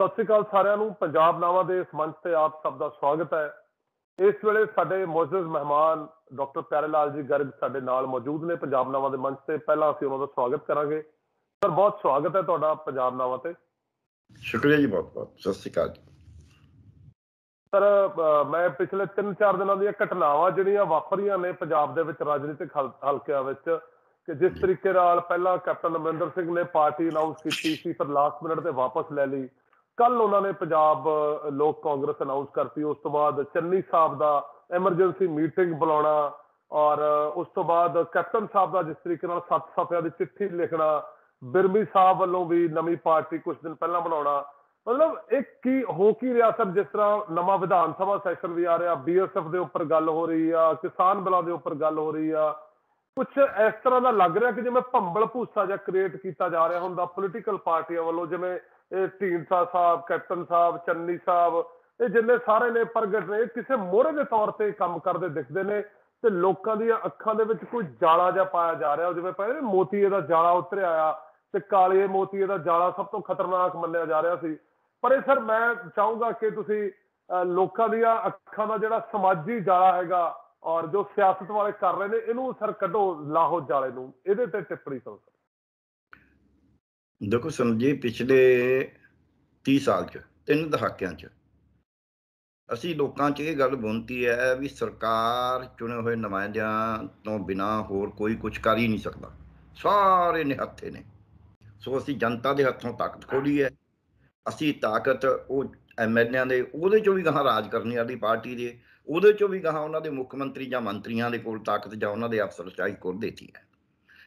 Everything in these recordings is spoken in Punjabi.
ਸਤਿ ਸ੍ਰੀ ਅਕਾਲ ਸਾਰਿਆਂ ਨੂੰ ਪੰਜਾਬ ਨਾਵਾ ਦੇ ਇਸ ਮੰਚ ਤੇ ਆਪ ਸਭ ਦਾ ਸਵਾਗਤ ਹੈ ਇਸ ਵੇਲੇ ਸਾਡੇ ਮੌਜੂਦ ਮਹਿਮਾਨ ਡਾਕਟਰ ਪਿਆਰੇਲਾਲ ਜੀ ਗਰਗ ਸਾਡੇ ਨਾਲ ਮੌਜੂਦ ਨੇ ਪੰਜਾਬ ਨਾਵਾ ਦੇ ਮੰਚ ਤੇ ਪਹਿਲਾਂ ਅਸੀਂ ਉਹਨਾਂ ਦਾ ਸਵਾਗਤ ਕਰਾਂਗੇ ਸਰ ਬਹੁਤ ਸਵਾਗਤ ਹੈ ਤੁਹਾਡਾ ਪੰਜਾਬ ਨਾਵਾ ਤੇ ਸ਼ੁਕਰੀਆ ਜੀ ਬਹੁਤ ਬਹੁਤ ਸਤਿ ਸ੍ਰੀ ਅਕਾਲ ਸਰ ਮੈਂ ਪਿਛਲੇ 3-4 ਦਿਨਾਂ ਦੀਆਂ ਘਟਨਾਵਾਂ ਜਿਹੜੀਆਂ ਵਾਪਰੀਆਂ ਨੇ ਪੰਜਾਬ ਦੇ ਵਿੱਚ ਰਾਜਨੀਤਿਕ ਹਲਕਿਆਂ ਵਿੱਚ ਕਿ ਜਿਸ ਤਰੀਕੇ ਨਾਲ ਪਹਿਲਾਂ ਕੈਪਟਨ ਅਮਰਿੰਦਰ ਸਿੰਘ ਨੇ ਪਾਰਟੀ ਅਨਾਉਂਸ ਕੀਤੀ ਸੀ ਪਰ ਲਾਸਟ ਮਿੰਟ ਤੇ ਵਾਪਸ ਲੈ ਲਈ ਕੱਲ ਉਹਨਾਂ ਨੇ ਪੰਜਾਬ ਲੋਕ ਕਾਂਗਰਸ ਅਨਾਉਂਸ ਕਰਤੀ ਉਸ ਤੋਂ ਬਾਅਦ ਚੰਨੀ ਸਾਹਿਬ ਦਾ ਐਮਰਜੈਂਸੀ ਮੀਟਿੰਗ ਬੁਲਾਉਣਾ ਔਰ ਉਸ ਤੋਂ ਬਾਅਦ ਕੈਪਟਨ ਸਾਹਿਬ ਦਾ ਜਿਸ ਤਰੀਕੇ ਨਾਲ ਸੱਤ ਸਫ਼ਿਆਂ ਦੀ ਚਿੱਠੀ ਲਿਖਣਾ ਬਿਰਮੀ ਸਾਹਿਬ ਵੱਲੋਂ ਵੀ ਨਵੀਂ ਪਾਰਟੀ ਕੁਝ ਦਿਨ ਪਹਿਲਾਂ ਬਣਾਉਣਾ ਮਤਲਬ ਇੱਕ ਕੀ ਹੋ ਕੀ ਰਿਹਾ ਸਭ ਜਿਸ ਤਰ੍ਹਾਂ ਨਵਾਂ ਵਿਧਾਨ ਸਭਾ ਸੈਸ਼ਨ ਵੀ ਆ ਰਿਹਾ ਬੀਐਸਐਫ ਦੇ ਉੱਪਰ ਗੱਲ ਹੋ ਰਹੀ ਆ ਕਿਸਾਨ ਬਲਾ ਦੇ ਉੱਪਰ ਗੱਲ ਹੋ ਰਹੀ ਆ ਕੁਝ ਇਸ ਤਰ੍ਹਾਂ ਦਾ ਲੱਗ ਰਿਹਾ ਕਿ ਜਿਵੇਂ ਭੰਬਲ ਭੂਸਾ ਜਿਹਾ ਕ੍ਰੀਏਟ ਕੀਤਾ ਜਾ ਰਿਹਾ ਹੁੰਦਾ ਪੋਲੀਟੀਕਲ ਪਾਰਟੀਆਂ ਵੱਲੋਂ ਜਿਵੇਂ ਢੀਂਡਸਾ ਸਾਹਿਬ ਕੈਪਟਨ ਸਾਹਿਬ ਚੰਨੀ ਸਾਹਿਬ ਇਹ ਜਿੰਨੇ ਸਾਰੇ ਨੇ ਪ੍ਰਗਟ ਨੇ ਕਿਸੇ ਮੋਹਰੇ ਦੇ ਤੌਰ ਤੇ ਕੰਮ ਕਰਦੇ ਦਿਖਦੇ ਨੇ ਤੇ ਲੋਕਾਂ ਦੀਆਂ ਅੱਖਾਂ ਦੇ ਵਿੱਚ ਕੋਈ ਜਾਲਾ ਜਿਹਾ ਪਾਇਆ ਜਾ ਰਿਹਾ ਜਿਵੇਂ ਪਹਿਲੇ ਮੋਤੀਏ ਦਾ ਜਾਲਾ ਉਤਰਿਆ ਆ ਤੇ ਕਾਲੇ ਮੋਤੀਏ ਦਾ ਜਾਲਾ ਸਭ ਤੋਂ ਖਤਰਨਾਕ ਮੰਨਿਆ ਜਾ ਰਿਹਾ ਸੀ ਪਰ ਇਹ ਸਰ ਮੈਂ ਚਾਹੂੰਗਾ ਕਿ ਤੁਸੀਂ ਲੋਕਾਂ ਦੀਆਂ ਅੱਖਾਂ ਦਾ ਜਿਹੜਾ ਸਮਾਜੀ ਜਾਲਾ ਹੈਗਾ ਔਰ ਜੋ ਸਿਆਸਤ ਵਾਲੇ ਕਰ ਰਹੇ ਨੇ ਇਹਨੂੰ ਸਰ ਕੱਢੋ ਲਾਹੋ ਜਾਲੇ ਨੂੰ ਇਹਦੇ ਤੇ ਟਿੱਪਣੀ ਕਰੋ ਦੇਖੋ ਸੰਤ ਜੀ ਪਿਛਲੇ 30 ਸਾਲ ਚ ਤਿੰਨ ਦਹਾਕਿਆਂ ਚ ਅਸੀਂ ਲੋਕਾਂ 'ਚ ਇਹ ਗੱਲ ਬੁਣਤੀ ਹੈ ਵੀ ਸਰਕਾਰ ਚੁਣੇ ਹੋਏ ਨੁਮਾਇੰਦਿਆਂ ਤੋਂ ਬਿਨਾ ਹੋਰ ਕੋਈ ਕੁਝ ਕਰ ਹੀ ਨਹੀਂ ਸਕਦਾ ਸਾਰੇ ਹੱਥੇ ਨੇ ਸੋ ਅਸੀਂ ਜਨਤਾ ਦੇ ਹੱਥੋਂ ਤਾਕਤ ਖੋਲੀ ਹੈ ਅਸੀਂ ਤਾਕਤ ਉਹ ਐਮਐਲਏਆਂ ਦੇ ਉਹਦੇ ਚੋਂ ਵੀ ਗਾਹਾਂ ਰਾਜ ਕਰਨ ਵਾਲੀ ਪਾਰਟੀ ਦੇ ਉਹਦੇ ਚੋਂ ਵੀ ਗਾਹਾਂ ਉਹਨਾਂ ਦੇ ਮੁੱਖ ਮੰਤਰੀ ਜਾਂ ਮੰਤਰੀਆਂ ਦੇ ਕੋਲ ਤਾਕਤ ਜਾਂ ਉਹਨਾਂ ਦੇ ਅਫਸਰ ਚਾਹੀ ਕੋਲ ਦੇਤੀ ਹੈ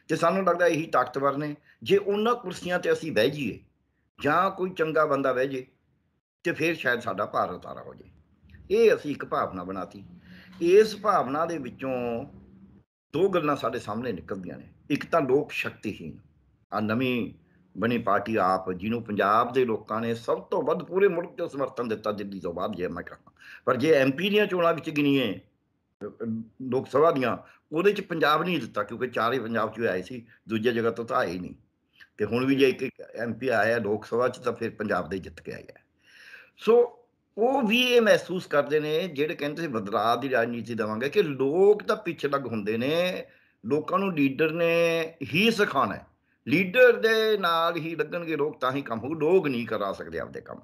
ਤੇ ਸਾਨੂੰ ਲੱਗਦਾ ਇਹੀ ਤਾਕਤਵਰ ਨੇ ਜੇ ਉਹਨਾਂ ਕੁਰਸੀਆਂ ਤੇ ਅਸੀਂ ਬਹਿ ਜਾਈਏ ਜਾਂ ਕੋਈ ਚੰਗਾ ਬੰਦਾ ਬਹਿ ਜੇ ਤੇ ਫਿਰ ਸ਼ਾਇਦ ਸਾਡਾ ਭਾਰ ਉਤਾਰਾ ਹੋ ਜੇ ਇਹ ਅਸੀਂ ਇੱਕ ਭਾਵਨਾ ਬਣਾਤੀ ਇਸ ਭਾਵਨਾ ਦੇ ਵਿੱਚੋਂ ਦੋ ਗੱਲਾਂ ਸਾਡੇ ਸਾਹਮਣੇ ਨਿਕਲਦੀਆਂ ਨੇ ਇੱਕ ਤਾਂ ਲੋਕ ਸ਼ਕਤੀਹੀਨ ਆ ਨਵੀਂ ਬਣੀ ਪਾਰਟੀ ਆਪ ਜਿਹਨੂੰ ਪੰਜਾਬ ਦੇ ਲੋਕਾਂ ਨੇ ਸਭ ਤੋਂ ਵੱਧ ਪੂਰੇ ਮੁਲਕ ਤੋਂ ਸਮਰਥਨ ਦਿੱਤਾ ਦਿੱਲੀ ਤੋਂ ਬਾਅਦ ਜੇ ਮੈਂ ਕਹਾਂ ਪਰ ਜੇ ਐਮਪੀ ਦੀਆਂ ਚੋਣਾਂ ਵਿੱਚ ਗਿਣੀਏ ਲੋਕ ਸਭਾ ਦੀਆਂ ਉਹਦੇ ਚ ਪੰਜਾਬ ਨਹੀਂ ਦਿੱਤਾ ਕਿਉਂਕਿ ਚਾਰ ਹੀ ਪੰਜਾਬ ਚ ਆਏ ਸੀ ਦੂਜੇ ਜਗ੍ਹਾ ਤੋਂ ਤਾਂ ਆਏ ਨਹੀਂ ਤੇ ਹੁਣ ਵੀ ਜੇ ਇੱਕ ਐਮਪੀ ਆਇਆ ਲੋਕ ਸਭਾ ਚ ਤਾਂ ਫਿਰ ਪੰਜਾਬ ਦੇ ਜਿੱਤ ਕੇ ਆਇਆ ਸੋ ਉਹ ਵੀ ਇਹ ਮਹਿਸੂਸ ਕਰਦੇ ਨੇ ਜਿਹੜੇ ਕਹਿੰਦੇ ਸੀ ਬਦਲਾਅ ਦੀ ਰਾਜਨੀਤੀ ਦਵਾਂਗੇ ਕਿ ਲੋਕ ਤਾਂ ਪਿੱਛੇ ਲੱਗ ਹੁੰਦੇ ਨੇ ਲੋਕਾਂ ਨੂੰ ਲੀਡਰ ਨੇ ਹੀ ਸਿਖਾਣਾ ਹੈ ਲੀਡਰ ਦੇ ਨਾਲ ਹੀ ਲੱਗਣਗੇ ਲੋਕ ਤਾਂ ਹੀ ਕੰਮ ਹੋਊ ਲੋਕ ਨਹੀਂ ਕਰਾ ਸਕਦੇ ਆਪਦੇ ਕੰਮ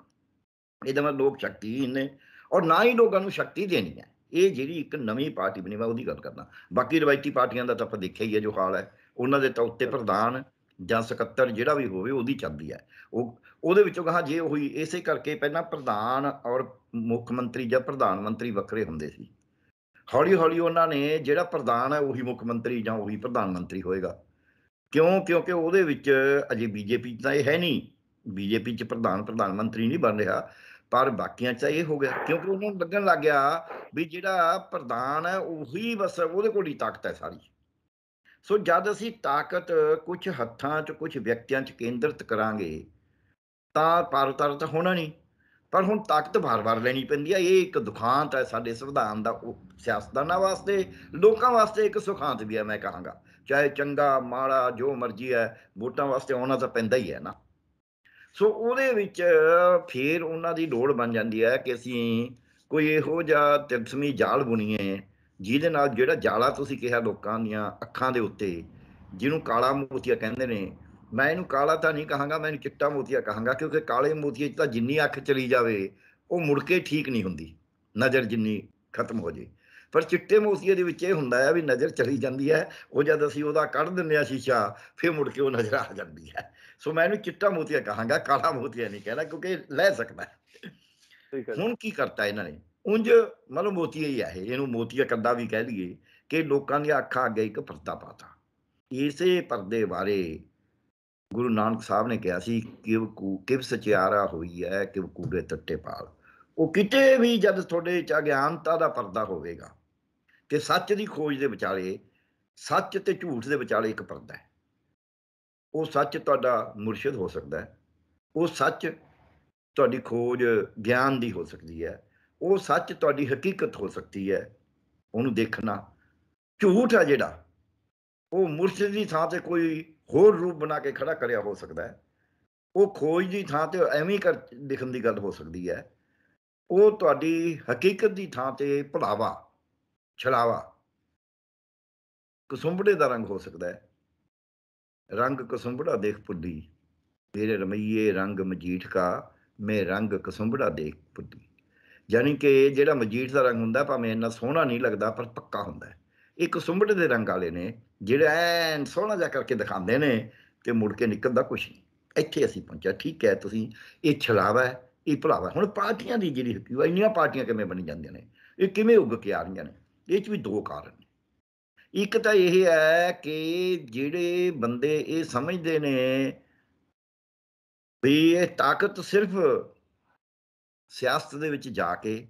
ਇਹਦਾ ਮਤਲਬ ਲੋਕ ਸ਼ਕਤੀਹੀਨ ਨੇ ਔਰ ਨਾ ਹੀ ਲੋਕਾਂ ਨੂੰ ਸ਼ਕਤੀ ਦੇਣੀ ਹੈ ਇਹ ਜਿਹੜੀ ਇੱਕ ਨਵੀਂ ਪਾਰਟੀ ਬਣੀ ਮੈਂ ਉਹਦੀ ਗੱਲ ਕਰਦਾ ਬਾਕੀ ਰਵਾਇਤੀ ਪਾਰਟੀਆਂ ਦਾ ਤਾਂ ਆਪਾਂ ਦੇਖਿਆ ਹੀ ਹੈ ਜੋ ਹਾਲ ਹੈ ਉਹਨਾਂ ਦੇ ਤਾਂ ਉੱਤੇ ਪ੍ਰਧਾਨ ਜਾਂ ਸਕੱਤਰ ਜਿਹੜਾ ਵੀ ਹੋਵੇ ਉਹਦੀ ਚੱਲਦੀ ਹੈ ਉਹ ਉਹਦੇ ਵਿੱਚੋਂ ਕਹਾ ਜੇ ਉਹੀ ਇਸੇ ਕਰਕੇ ਪਹਿਲਾਂ ਪ੍ਰਧਾਨ ਔਰ ਮੁੱਖ ਮੰਤਰੀ ਜਾਂ ਪ੍ਰਧਾਨ ਮੰਤਰੀ ਵੱਖਰੇ ਹੁੰਦੇ ਸੀ ਹੌਲੀ ਹੌਲੀ ਉਹਨਾਂ ਨੇ ਜਿਹੜਾ ਪ੍ਰਧਾਨ ਹੈ ਉਹੀ ਮੁੱਖ ਮੰਤਰੀ ਜਾਂ ਉਹੀ ਪ੍ਰਧਾਨ ਮੰਤਰੀ ਹੋਏਗਾ ਕਿਉਂ ਕਿਉਂਕਿ ਉਹਦੇ ਵਿੱਚ ਅਜੇ ਬੀਜੇਪੀ ਤਾਂ ਇਹ ਹੈ ਨਹੀਂ ਬੀਜੇਪੀ ਚ ਪ੍ਰਧਾਨ ਪ੍ਰਧਾਨ ਮੰਤਰੀ ਨਹੀਂ ਬਣ ਰਿਹਾ ਪਰ ਬਾਕੀਆਂ ਚ ਇਹ ਹੋ ਗਿਆ ਕਿਉਂਕਿ ਉਹਨਾਂ ਨੂੰ ਲੱਗਣ ਲੱਗ ਗਿਆ ਵੀ ਜਿਹੜਾ ਪ੍ਰਧਾਨ ਹੈ ਉਹੀ ਬਸ ਉਹਦੇ ਕੋਲ ਹੀ ਤਾਕਤ ਹੈ ਸਾਰੀ ਸੋ ਜਦ ਅਸੀਂ ਤਾਕਤ ਕੁਝ ਹੱਥਾਂ 'ਚ ਕੁਝ ਵਿਅਕਤੀਆਂ 'ਚ ਕੇਂਦਰਿਤ ਕਰਾਂਗੇ ਤਾਂ ਪਾਰਤਾਰ ਤਾਂ ਹੋਣਾ ਨਹੀਂ ਪਰ ਹੁਣ ਤਾਕਤ ਬਾਰ-ਬਾਰ ਲੈਣੀ ਪੈਂਦੀ ਹੈ ਇਹ ਇੱਕ ਦੁਖਾਂਤ ਹੈ ਸਾਡੇ ਸੰਵਿਧਾਨ ਦਾ ਉਹ ਸਿਆਸਤਦਾਨਾਂ ਵਾਸਤੇ ਲੋਕਾਂ ਵਾਸਤੇ ਇੱਕ ਸੁਖਾਂਤ ਵੀ ਹੈ ਮੈਂ ਕਹਾਂਗਾ ਚਾਹੇ ਚੰਗਾ ਮਾੜਾ ਜੋ ਮਰਜ਼ੀ ਹੈ ਵੋਟਾਂ ਵਾਸਤੇ ਆਉਣਾ ਤਾਂ ਪੈਂਦਾ ਹੀ ਹੈ ਨਾ ਸੋ ਉਹਦੇ ਵਿੱਚ ਫਿਰ ਉਹਨਾਂ ਦੀ ਲੋੜ ਬਣ ਜਾਂਦੀ ਹੈ ਕਿ ਅਸੀਂ ਕੋਈ ਇਹੋ ਜਿਹਾ ਤਿਰਸਮੀ ਜਾਲ ਬੁਣੀਏ ਜਿਹਦੇ ਨਾਲ ਜਿਹੜਾ ਜਾਲਾ ਤੁਸੀਂ ਕਿਹਾ ਲੋਕਾਂ ਦੀਆਂ ਅੱਖਾਂ ਦੇ ਉੱਤੇ ਜਿਹਨੂੰ ਕਾਲਾ ਮੋਤੀਆ ਕਹਿੰਦੇ ਨੇ ਮੈਂ ਇਹਨੂੰ ਕਾਲਾ ਤਾਂ ਨਹੀਂ ਕਹਾਂਗਾ ਮੈਂ ਇਹਨੂੰ ਚਿੱਟਾ ਮੋਤੀਆ ਕਹਾਂਗਾ ਕਿਉਂਕਿ ਕਾਲੇ ਮੋਤੀਏ 'ਚ ਤਾਂ ਜਿੰਨੀ ਅੱਖ ਚਲੀ ਜਾਵੇ ਉਹ ਮੁੜ ਕੇ ਠੀਕ ਨਹੀਂ ਹੁੰਦੀ ਨਜ਼ਰ ਜਿੰਨੀ ਖਤਮ ਹੋ ਜੇ ਪਰ ਚਿੱਟੇ ਮੋਤੀਏ ਦੇ ਵਿੱਚ ਇਹ ਹੁੰਦਾ ਹੈ ਵੀ ਨਜ਼ਰ ਚਲੀ ਜਾਂਦੀ ਹੈ ਉਹ ਜਦ ਅਸੀਂ ਉਹਦਾ ਕੱਢ ਦਿੰਦੇ ਆ ਸ਼ੀਸ਼ਾ ਫਿਰ ਮੁੜ ਕੇ ਉਹ ਨਜ਼ਰ ਆ ਜਾਂਦੀ ਹੈ ਸੋ ਮੈਂ ਇਹਨੂੰ ਚਿੱਟਾ ਮੋਤੀਆ ਕਹਾਂਗਾ ਕਾਲਾ ਮੋਤੀਆ ਨਹੀਂ ਕਹਿਣਾ ਕਿਉਂਕਿ ਲੈ ਸਕਦਾ ਠੀਕ ਹੈ ਹੁਣ ਕੀ ਕਰਤਾ ਇਹਨਾਂ ਨੇ ਉੰਜ ਮਤਲਬ ਮੋਤੀਆ ਹੀ ਹੈ ਇਹਨੂੰ ਮੋਤੀਆ ਕੰਦਾ ਵੀ ਕਹਿ ਲਈਏ ਕਿ ਲੋਕਾਂ ਦੀਆਂ ਅੱਖਾਂ ਅੱਗੇ ਇੱਕ ਪਰਦਾ ਪਾਤਾ ਇਸੇ ਪਰਦੇ ਬਾਰੇ ਗੁਰੂ ਨਾਨਕ ਸਾਹਿਬ ਨੇ ਕਿਹਾ ਸੀ ਕਿ ਕਿਵ ਸਚਿਆਰਾ ਹੋਈ ਹੈ ਕਿ ਕੂੜੇ ਤੱਟੇ ਪਾਲ ਉਹ ਕਿਤੇ ਵੀ ਜਦ ਤੁਹਾਡੇ ਚ ਅਗਿਆਨਤਾ ਦਾ ਪਰਦਾ ਹੋਵੇਗਾ ਕਿ ਸੱਚ ਦੀ ਖੋਜ ਦੇ ਵਿਚਾਲੇ ਸੱਚ ਤੇ ਝੂਠ ਦੇ ਵਿਚਾਲੇ ਇੱਕ ਪਰਦਾ ਹੈ ਉਹ ਸੱਚ ਤੁਹਾਡਾ ਮੁਰਸ਼ਿਦ ਹੋ ਸਕਦਾ ਹੈ ਉਹ ਸੱਚ ਤੁਹਾਡੀ ਖੋਜ ਗਿਆਨ ਦੀ ਹੋ ਸਕਦੀ ਹੈ ਉਹ ਸੱਚ ਤੁਹਾਡੀ ਹਕੀਕਤ ਹੋ ਸਕਦੀ ਹੈ ਉਹਨੂੰ ਦੇਖਣਾ ਝੂਠ ਹੈ ਜਿਹੜਾ ਉਹ ਮੁਰਸ਼ਿਦ ਦੀ ਥਾਂ ਤੇ ਕੋਈ ਹੋਰ ਰੂਪ ਬਣਾ ਕੇ ਖੜਾ ਕਰਿਆ ਹੋ ਸਕਦਾ ਹੈ ਉਹ ਖੋਜ ਦੀ ਥਾਂ ਤੇ ਐਵੇਂ ਕਰ ਦਿਖਣ ਦੀ ਗੱਲ ਹੋ ਸਕਦੀ ਹੈ ਉਹ ਤੁਹਾਡੀ ਹਕੀਕਤ ਦੀ ਥਾਂ ਤੇ ਭਲਾਵਾ ਛਲਾਵਾ ਕਸੁੰਬੜੇ ਦਾ ਰੰਗ ਹੋ ਸਕਦਾ ਹੈ ਰੰਗ ਕਸੁੰਬੜਾ ਦੇਖ ਪੁੱਦੀ ਮੇਰੇ ਰਮਈਏ ਰੰਗ ਮਜੀਠ ਕਾ ਮੈਂ ਰੰਗ ਕਸੁੰਬੜਾ ਦੇਖ ਪੁੱਦੀ ਯਾਨੀ ਕਿ ਜਿਹੜਾ ਮਜੀਠ ਦਾ ਰੰਗ ਹੁੰਦਾ ਭਾਵੇਂ ਇੰਨਾ ਸੋਹਣਾ ਨਹੀਂ ਲੱਗਦਾ ਪਰ ਪੱਕਾ ਹੁੰਦਾ ਇੱਕ ਕਸੁੰਬੜੇ ਦੇ ਰੰਗ ਵਾਲੇ ਨੇ ਜਿਹੜਾ ਐਨ ਸੋਹਣਾ ਜਾ ਕਰਕੇ ਦਿਖਾਉਂਦੇ ਨੇ ਤੇ ਮੁੜ ਕੇ ਨਿਕਲਦਾ ਕੁਛ ਨਹੀਂ ਇੱਥੇ ਅਸੀਂ ਪਹੁੰਚਿਆ ਠੀਕ ਹੈ ਤੁਸੀਂ ਇਹ ਛਲਾਵਾ ਹੈ ਇਹ ਭਲਾਵਾ ਹੁਣ ਪਾਰਟੀਆਂ ਦੀ ਜਿਹੜੀ ਹਕੀਕਤ ਇੰਨੀਆਂ ਪਾਰਟੀਆਂ ਕਿਵੇਂ ਬਣ ਜਾਂਦੀਆਂ ਨੇ ਇਹ ਕਿਵੇਂ ਉੱਗ ਕੇ ਆ ਰਹੀਆਂ ਨੇ ਇਹ ਚ ਵੀ ਦੋ ਕਾਰਨ ਨੇ ਇੱਕ ਤਾਂ ਇਹ ਹੈ ਕਿ ਜਿਹੜੇ ਬੰਦੇ ਇਹ ਸਮਝਦੇ ਨੇ ਵੀ ਇਹ ਤਾਕਤ ਸਿਰਫ ਸਿਆਸਤ ਦੇ ਵਿੱਚ ਜਾ ਕੇ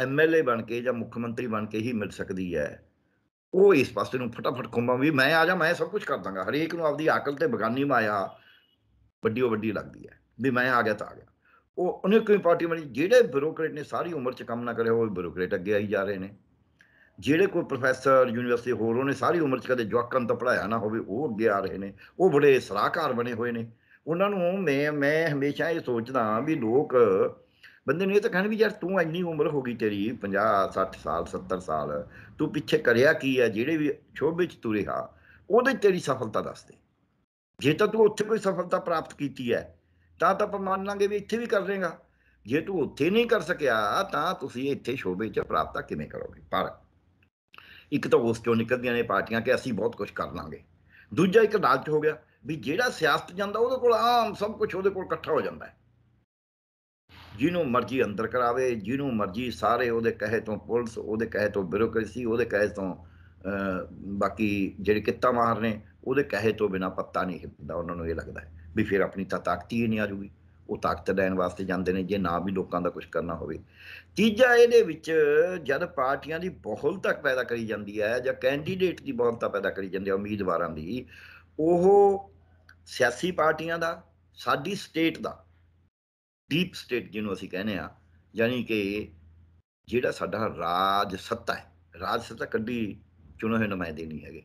ਐਮਐਲਏ ਬਣ ਕੇ ਜਾਂ ਮੁੱਖ ਮੰਤਰੀ ਬਣ ਕੇ ਹੀ ਮਿਲ ਸਕਦੀ ਹੈ ਉਹ ਇਸ ਪਾਸੇ ਨੂੰ ਫਟਾਫਟ ਖੁੰਮਾ ਵੀ ਮੈਂ ਆ ਜਾ ਮੈਂ ਸਭ ਕੁਝ ਕਰ ਦਾਂਗਾ ਹਰੇਕ ਨੂੰ ਆਪਦੀ ਅਕਲ ਤੇ ਬਗਾਨੀ ਮਾਇਆ ਵੱਡੀ ਉਹ ਵੱਡੀ ਲੱਗਦੀ ਹੈ ਵੀ ਮੈਂ ਆ ਗਿਆ ਤਾਂ ਆ ਗਿਆ ਉਹ ਉਹਨੇ ਕੋਈ ਪਾਰਟੀ ਬਣੀ ਜਿਹੜੇ ਬਿਊਰੋਕਰੇਟ ਨੇ ਸਾਰੀ ਉਮਰ ਚ ਕੰਮ ਨਾ ਕਰਿਆ ਉਹ ਬਿਊਰੋਕਰੇਟ ਅੱਗੇ ਆਈ ਜਾ ਰਹੇ ਨੇ ਜਿਹੜੇ ਕੋਈ ਪ੍ਰੋਫੈਸਰ ਯੂਨੀਵਰਸਿਟੀ ਹੋਰ ਉਹਨੇ ਸਾਰੀ ਉਮਰ 'ਚ ਕਦੇ ਜਵਾਕਾਂ ਨੂੰ ਤਾਂ ਪੜਾਇਆ ਨਾ ਹੋਵੇ ਉਹ ਅੱਗੇ ਆ ਰਹੇ ਨੇ ਉਹ ਬੜੇ ਸਲਾਹਕਾਰ ਬਣੇ ਹੋਏ ਨੇ ਉਹਨਾਂ ਨੂੰ ਮੈਂ ਮੈਂ ਹਮੇਸ਼ਾ ਇਹ ਸੋਚਦਾ ਵੀ ਲੋਕ ਬੰਦੇ ਨੂੰ ਇਹ ਤਾਂ ਕਹਿਣ ਵੀ ਯਾਰ ਤੂੰ ਇੰਨੀ ਉਮਰ ਹੋ ਗਈ ਤੇਰੀ 50 60 ਸਾਲ 70 ਸਾਲ ਤੂੰ ਪਿੱਛੇ ਕਰਿਆ ਕੀ ਆ ਜਿਹੜੇ ਵੀ ਛੋਬੇ 'ਚ ਤੂੰ ਰਿਹਾ ਉਹਦੇ ਤੇਰੀ ਸਫਲਤਾ ਦੱਸ ਦੇ ਜੇ ਤਾਂ ਤੂੰ ਉੱਥੇ ਕੋਈ ਸਫਲਤਾ ਪ੍ਰਾਪਤ ਕੀਤੀ ਹੈ ਤਾਂ ਤਾਂ ਆਪਾਂ ਮੰਨ ਲਾਂਗੇ ਵੀ ਇੱਥੇ ਵੀ ਕਰ ਲੇਗਾ ਜੇ ਤੂੰ ਉੱਥੇ ਨਹੀਂ ਕਰ ਸਕਿਆ ਤਾਂ ਤੁਸੀਂ ਇੱਥੇ ਸ਼ੋਭੇ 'ਚ ਪ੍ਰਾਪਤਾ ਕਿਵੇਂ ਕਰੋਗੇ ਪਰ ਇੱਕ ਤਾਂ ਉਸ ਚੋਂ ਨਿਕਲਦੀਆਂ ਨੇ ਪਾਰਟੀਆਂ ਕਿ ਅਸੀਂ ਬਹੁਤ ਕੁਝ ਕਰ ਲਾਂਗੇ ਦੂਜਾ ਇੱਕ ਲਾਲਚ ਹੋ ਗਿਆ ਵੀ ਜਿਹੜਾ ਸਿਆਸਤ ਜਾਂਦਾ ਉਹਦੇ ਕੋਲ ਆਮ ਸਭ ਕੁਝ ਉਹਦੇ ਕੋਲ ਇਕੱਠਾ ਹੋ ਜਾਂਦਾ ਜਿਹਨੂੰ ਮਰਜ਼ੀ ਅੰਦਰ ਕਰਾਵੇ ਜਿਹਨੂੰ ਮਰਜ਼ੀ ਸਾਰੇ ਉਹਦੇ ਕਹੇ ਤੋਂ ਪੁਲਿਸ ਉਹਦੇ ਕਹੇ ਤੋਂ ਬਿਊਰੋਕ੍ਰੇਸੀ ਉਹਦੇ ਕਹੇ ਤੋਂ ਬਾਕੀ ਜਿਹੜੇ ਕਿੱਤਾ ਮਾਰ ਨੇ ਉਹਦੇ ਕਹੇ ਤੋਂ ਬਿਨਾ ਪੱਤਾ ਨਹੀਂ ਹਿੱਲਦਾ ਉਹਨਾਂ ਨੂੰ ਇਹ ਲੱਗਦਾ ਵੀ ਫਿਰ ਆਪਣੀ ਤਾਂ ਤਾਕਤ ਹੀ ਨਹੀਂ ਆ ਜੂਗੀ ਉਹ ਤਾਕਤ ਲੈਣ ਵਾਸਤੇ ਜਾਂਦੇ ਨੇ ਜੇ ਨਾ ਵੀ ਲੋਕਾਂ ਦਾ ਕੁਝ ਕਰਨਾ ਹੋਵੇ ਤੀਜਾ ਇਹਦੇ ਵਿੱਚ ਜਦ ਪਾਰਟੀਆਂ ਦੀ ਬਹੁਲਤਾ ਪੈਦਾ ਕਰੀ ਜਾਂਦੀ ਹੈ ਜਾਂ ਕੈਂਡੀਡੇਟ ਦੀ ਬਹੁਲਤਾ ਪੈਦਾ ਕਰੀ ਜਾਂਦੀ ਹੈ ਉਮੀਦਵਾਰਾਂ ਦੀ ਉਹ ਸਿਆਸੀ ਪਾਰਟੀਆਂ ਦਾ ਸਾਡੀ ਸਟੇਟ ਦਾ ਡੀਪ ਸਟੇਟ ਜਿਹਨੂੰ ਅਸੀਂ ਕਹਿੰਦੇ ਆ ਯਾਨੀ ਕਿ ਜਿਹੜਾ ਸਾਡਾ ਰਾਜ ਸੱਤਾ ਹੈ ਰਾਜ ਸੱਤਾ ਕੱਢੀ ਚੁਣੋ ਹੈ ਨੁਮਾਇੰਦੇ ਨਹੀਂ ਹੈਗੇ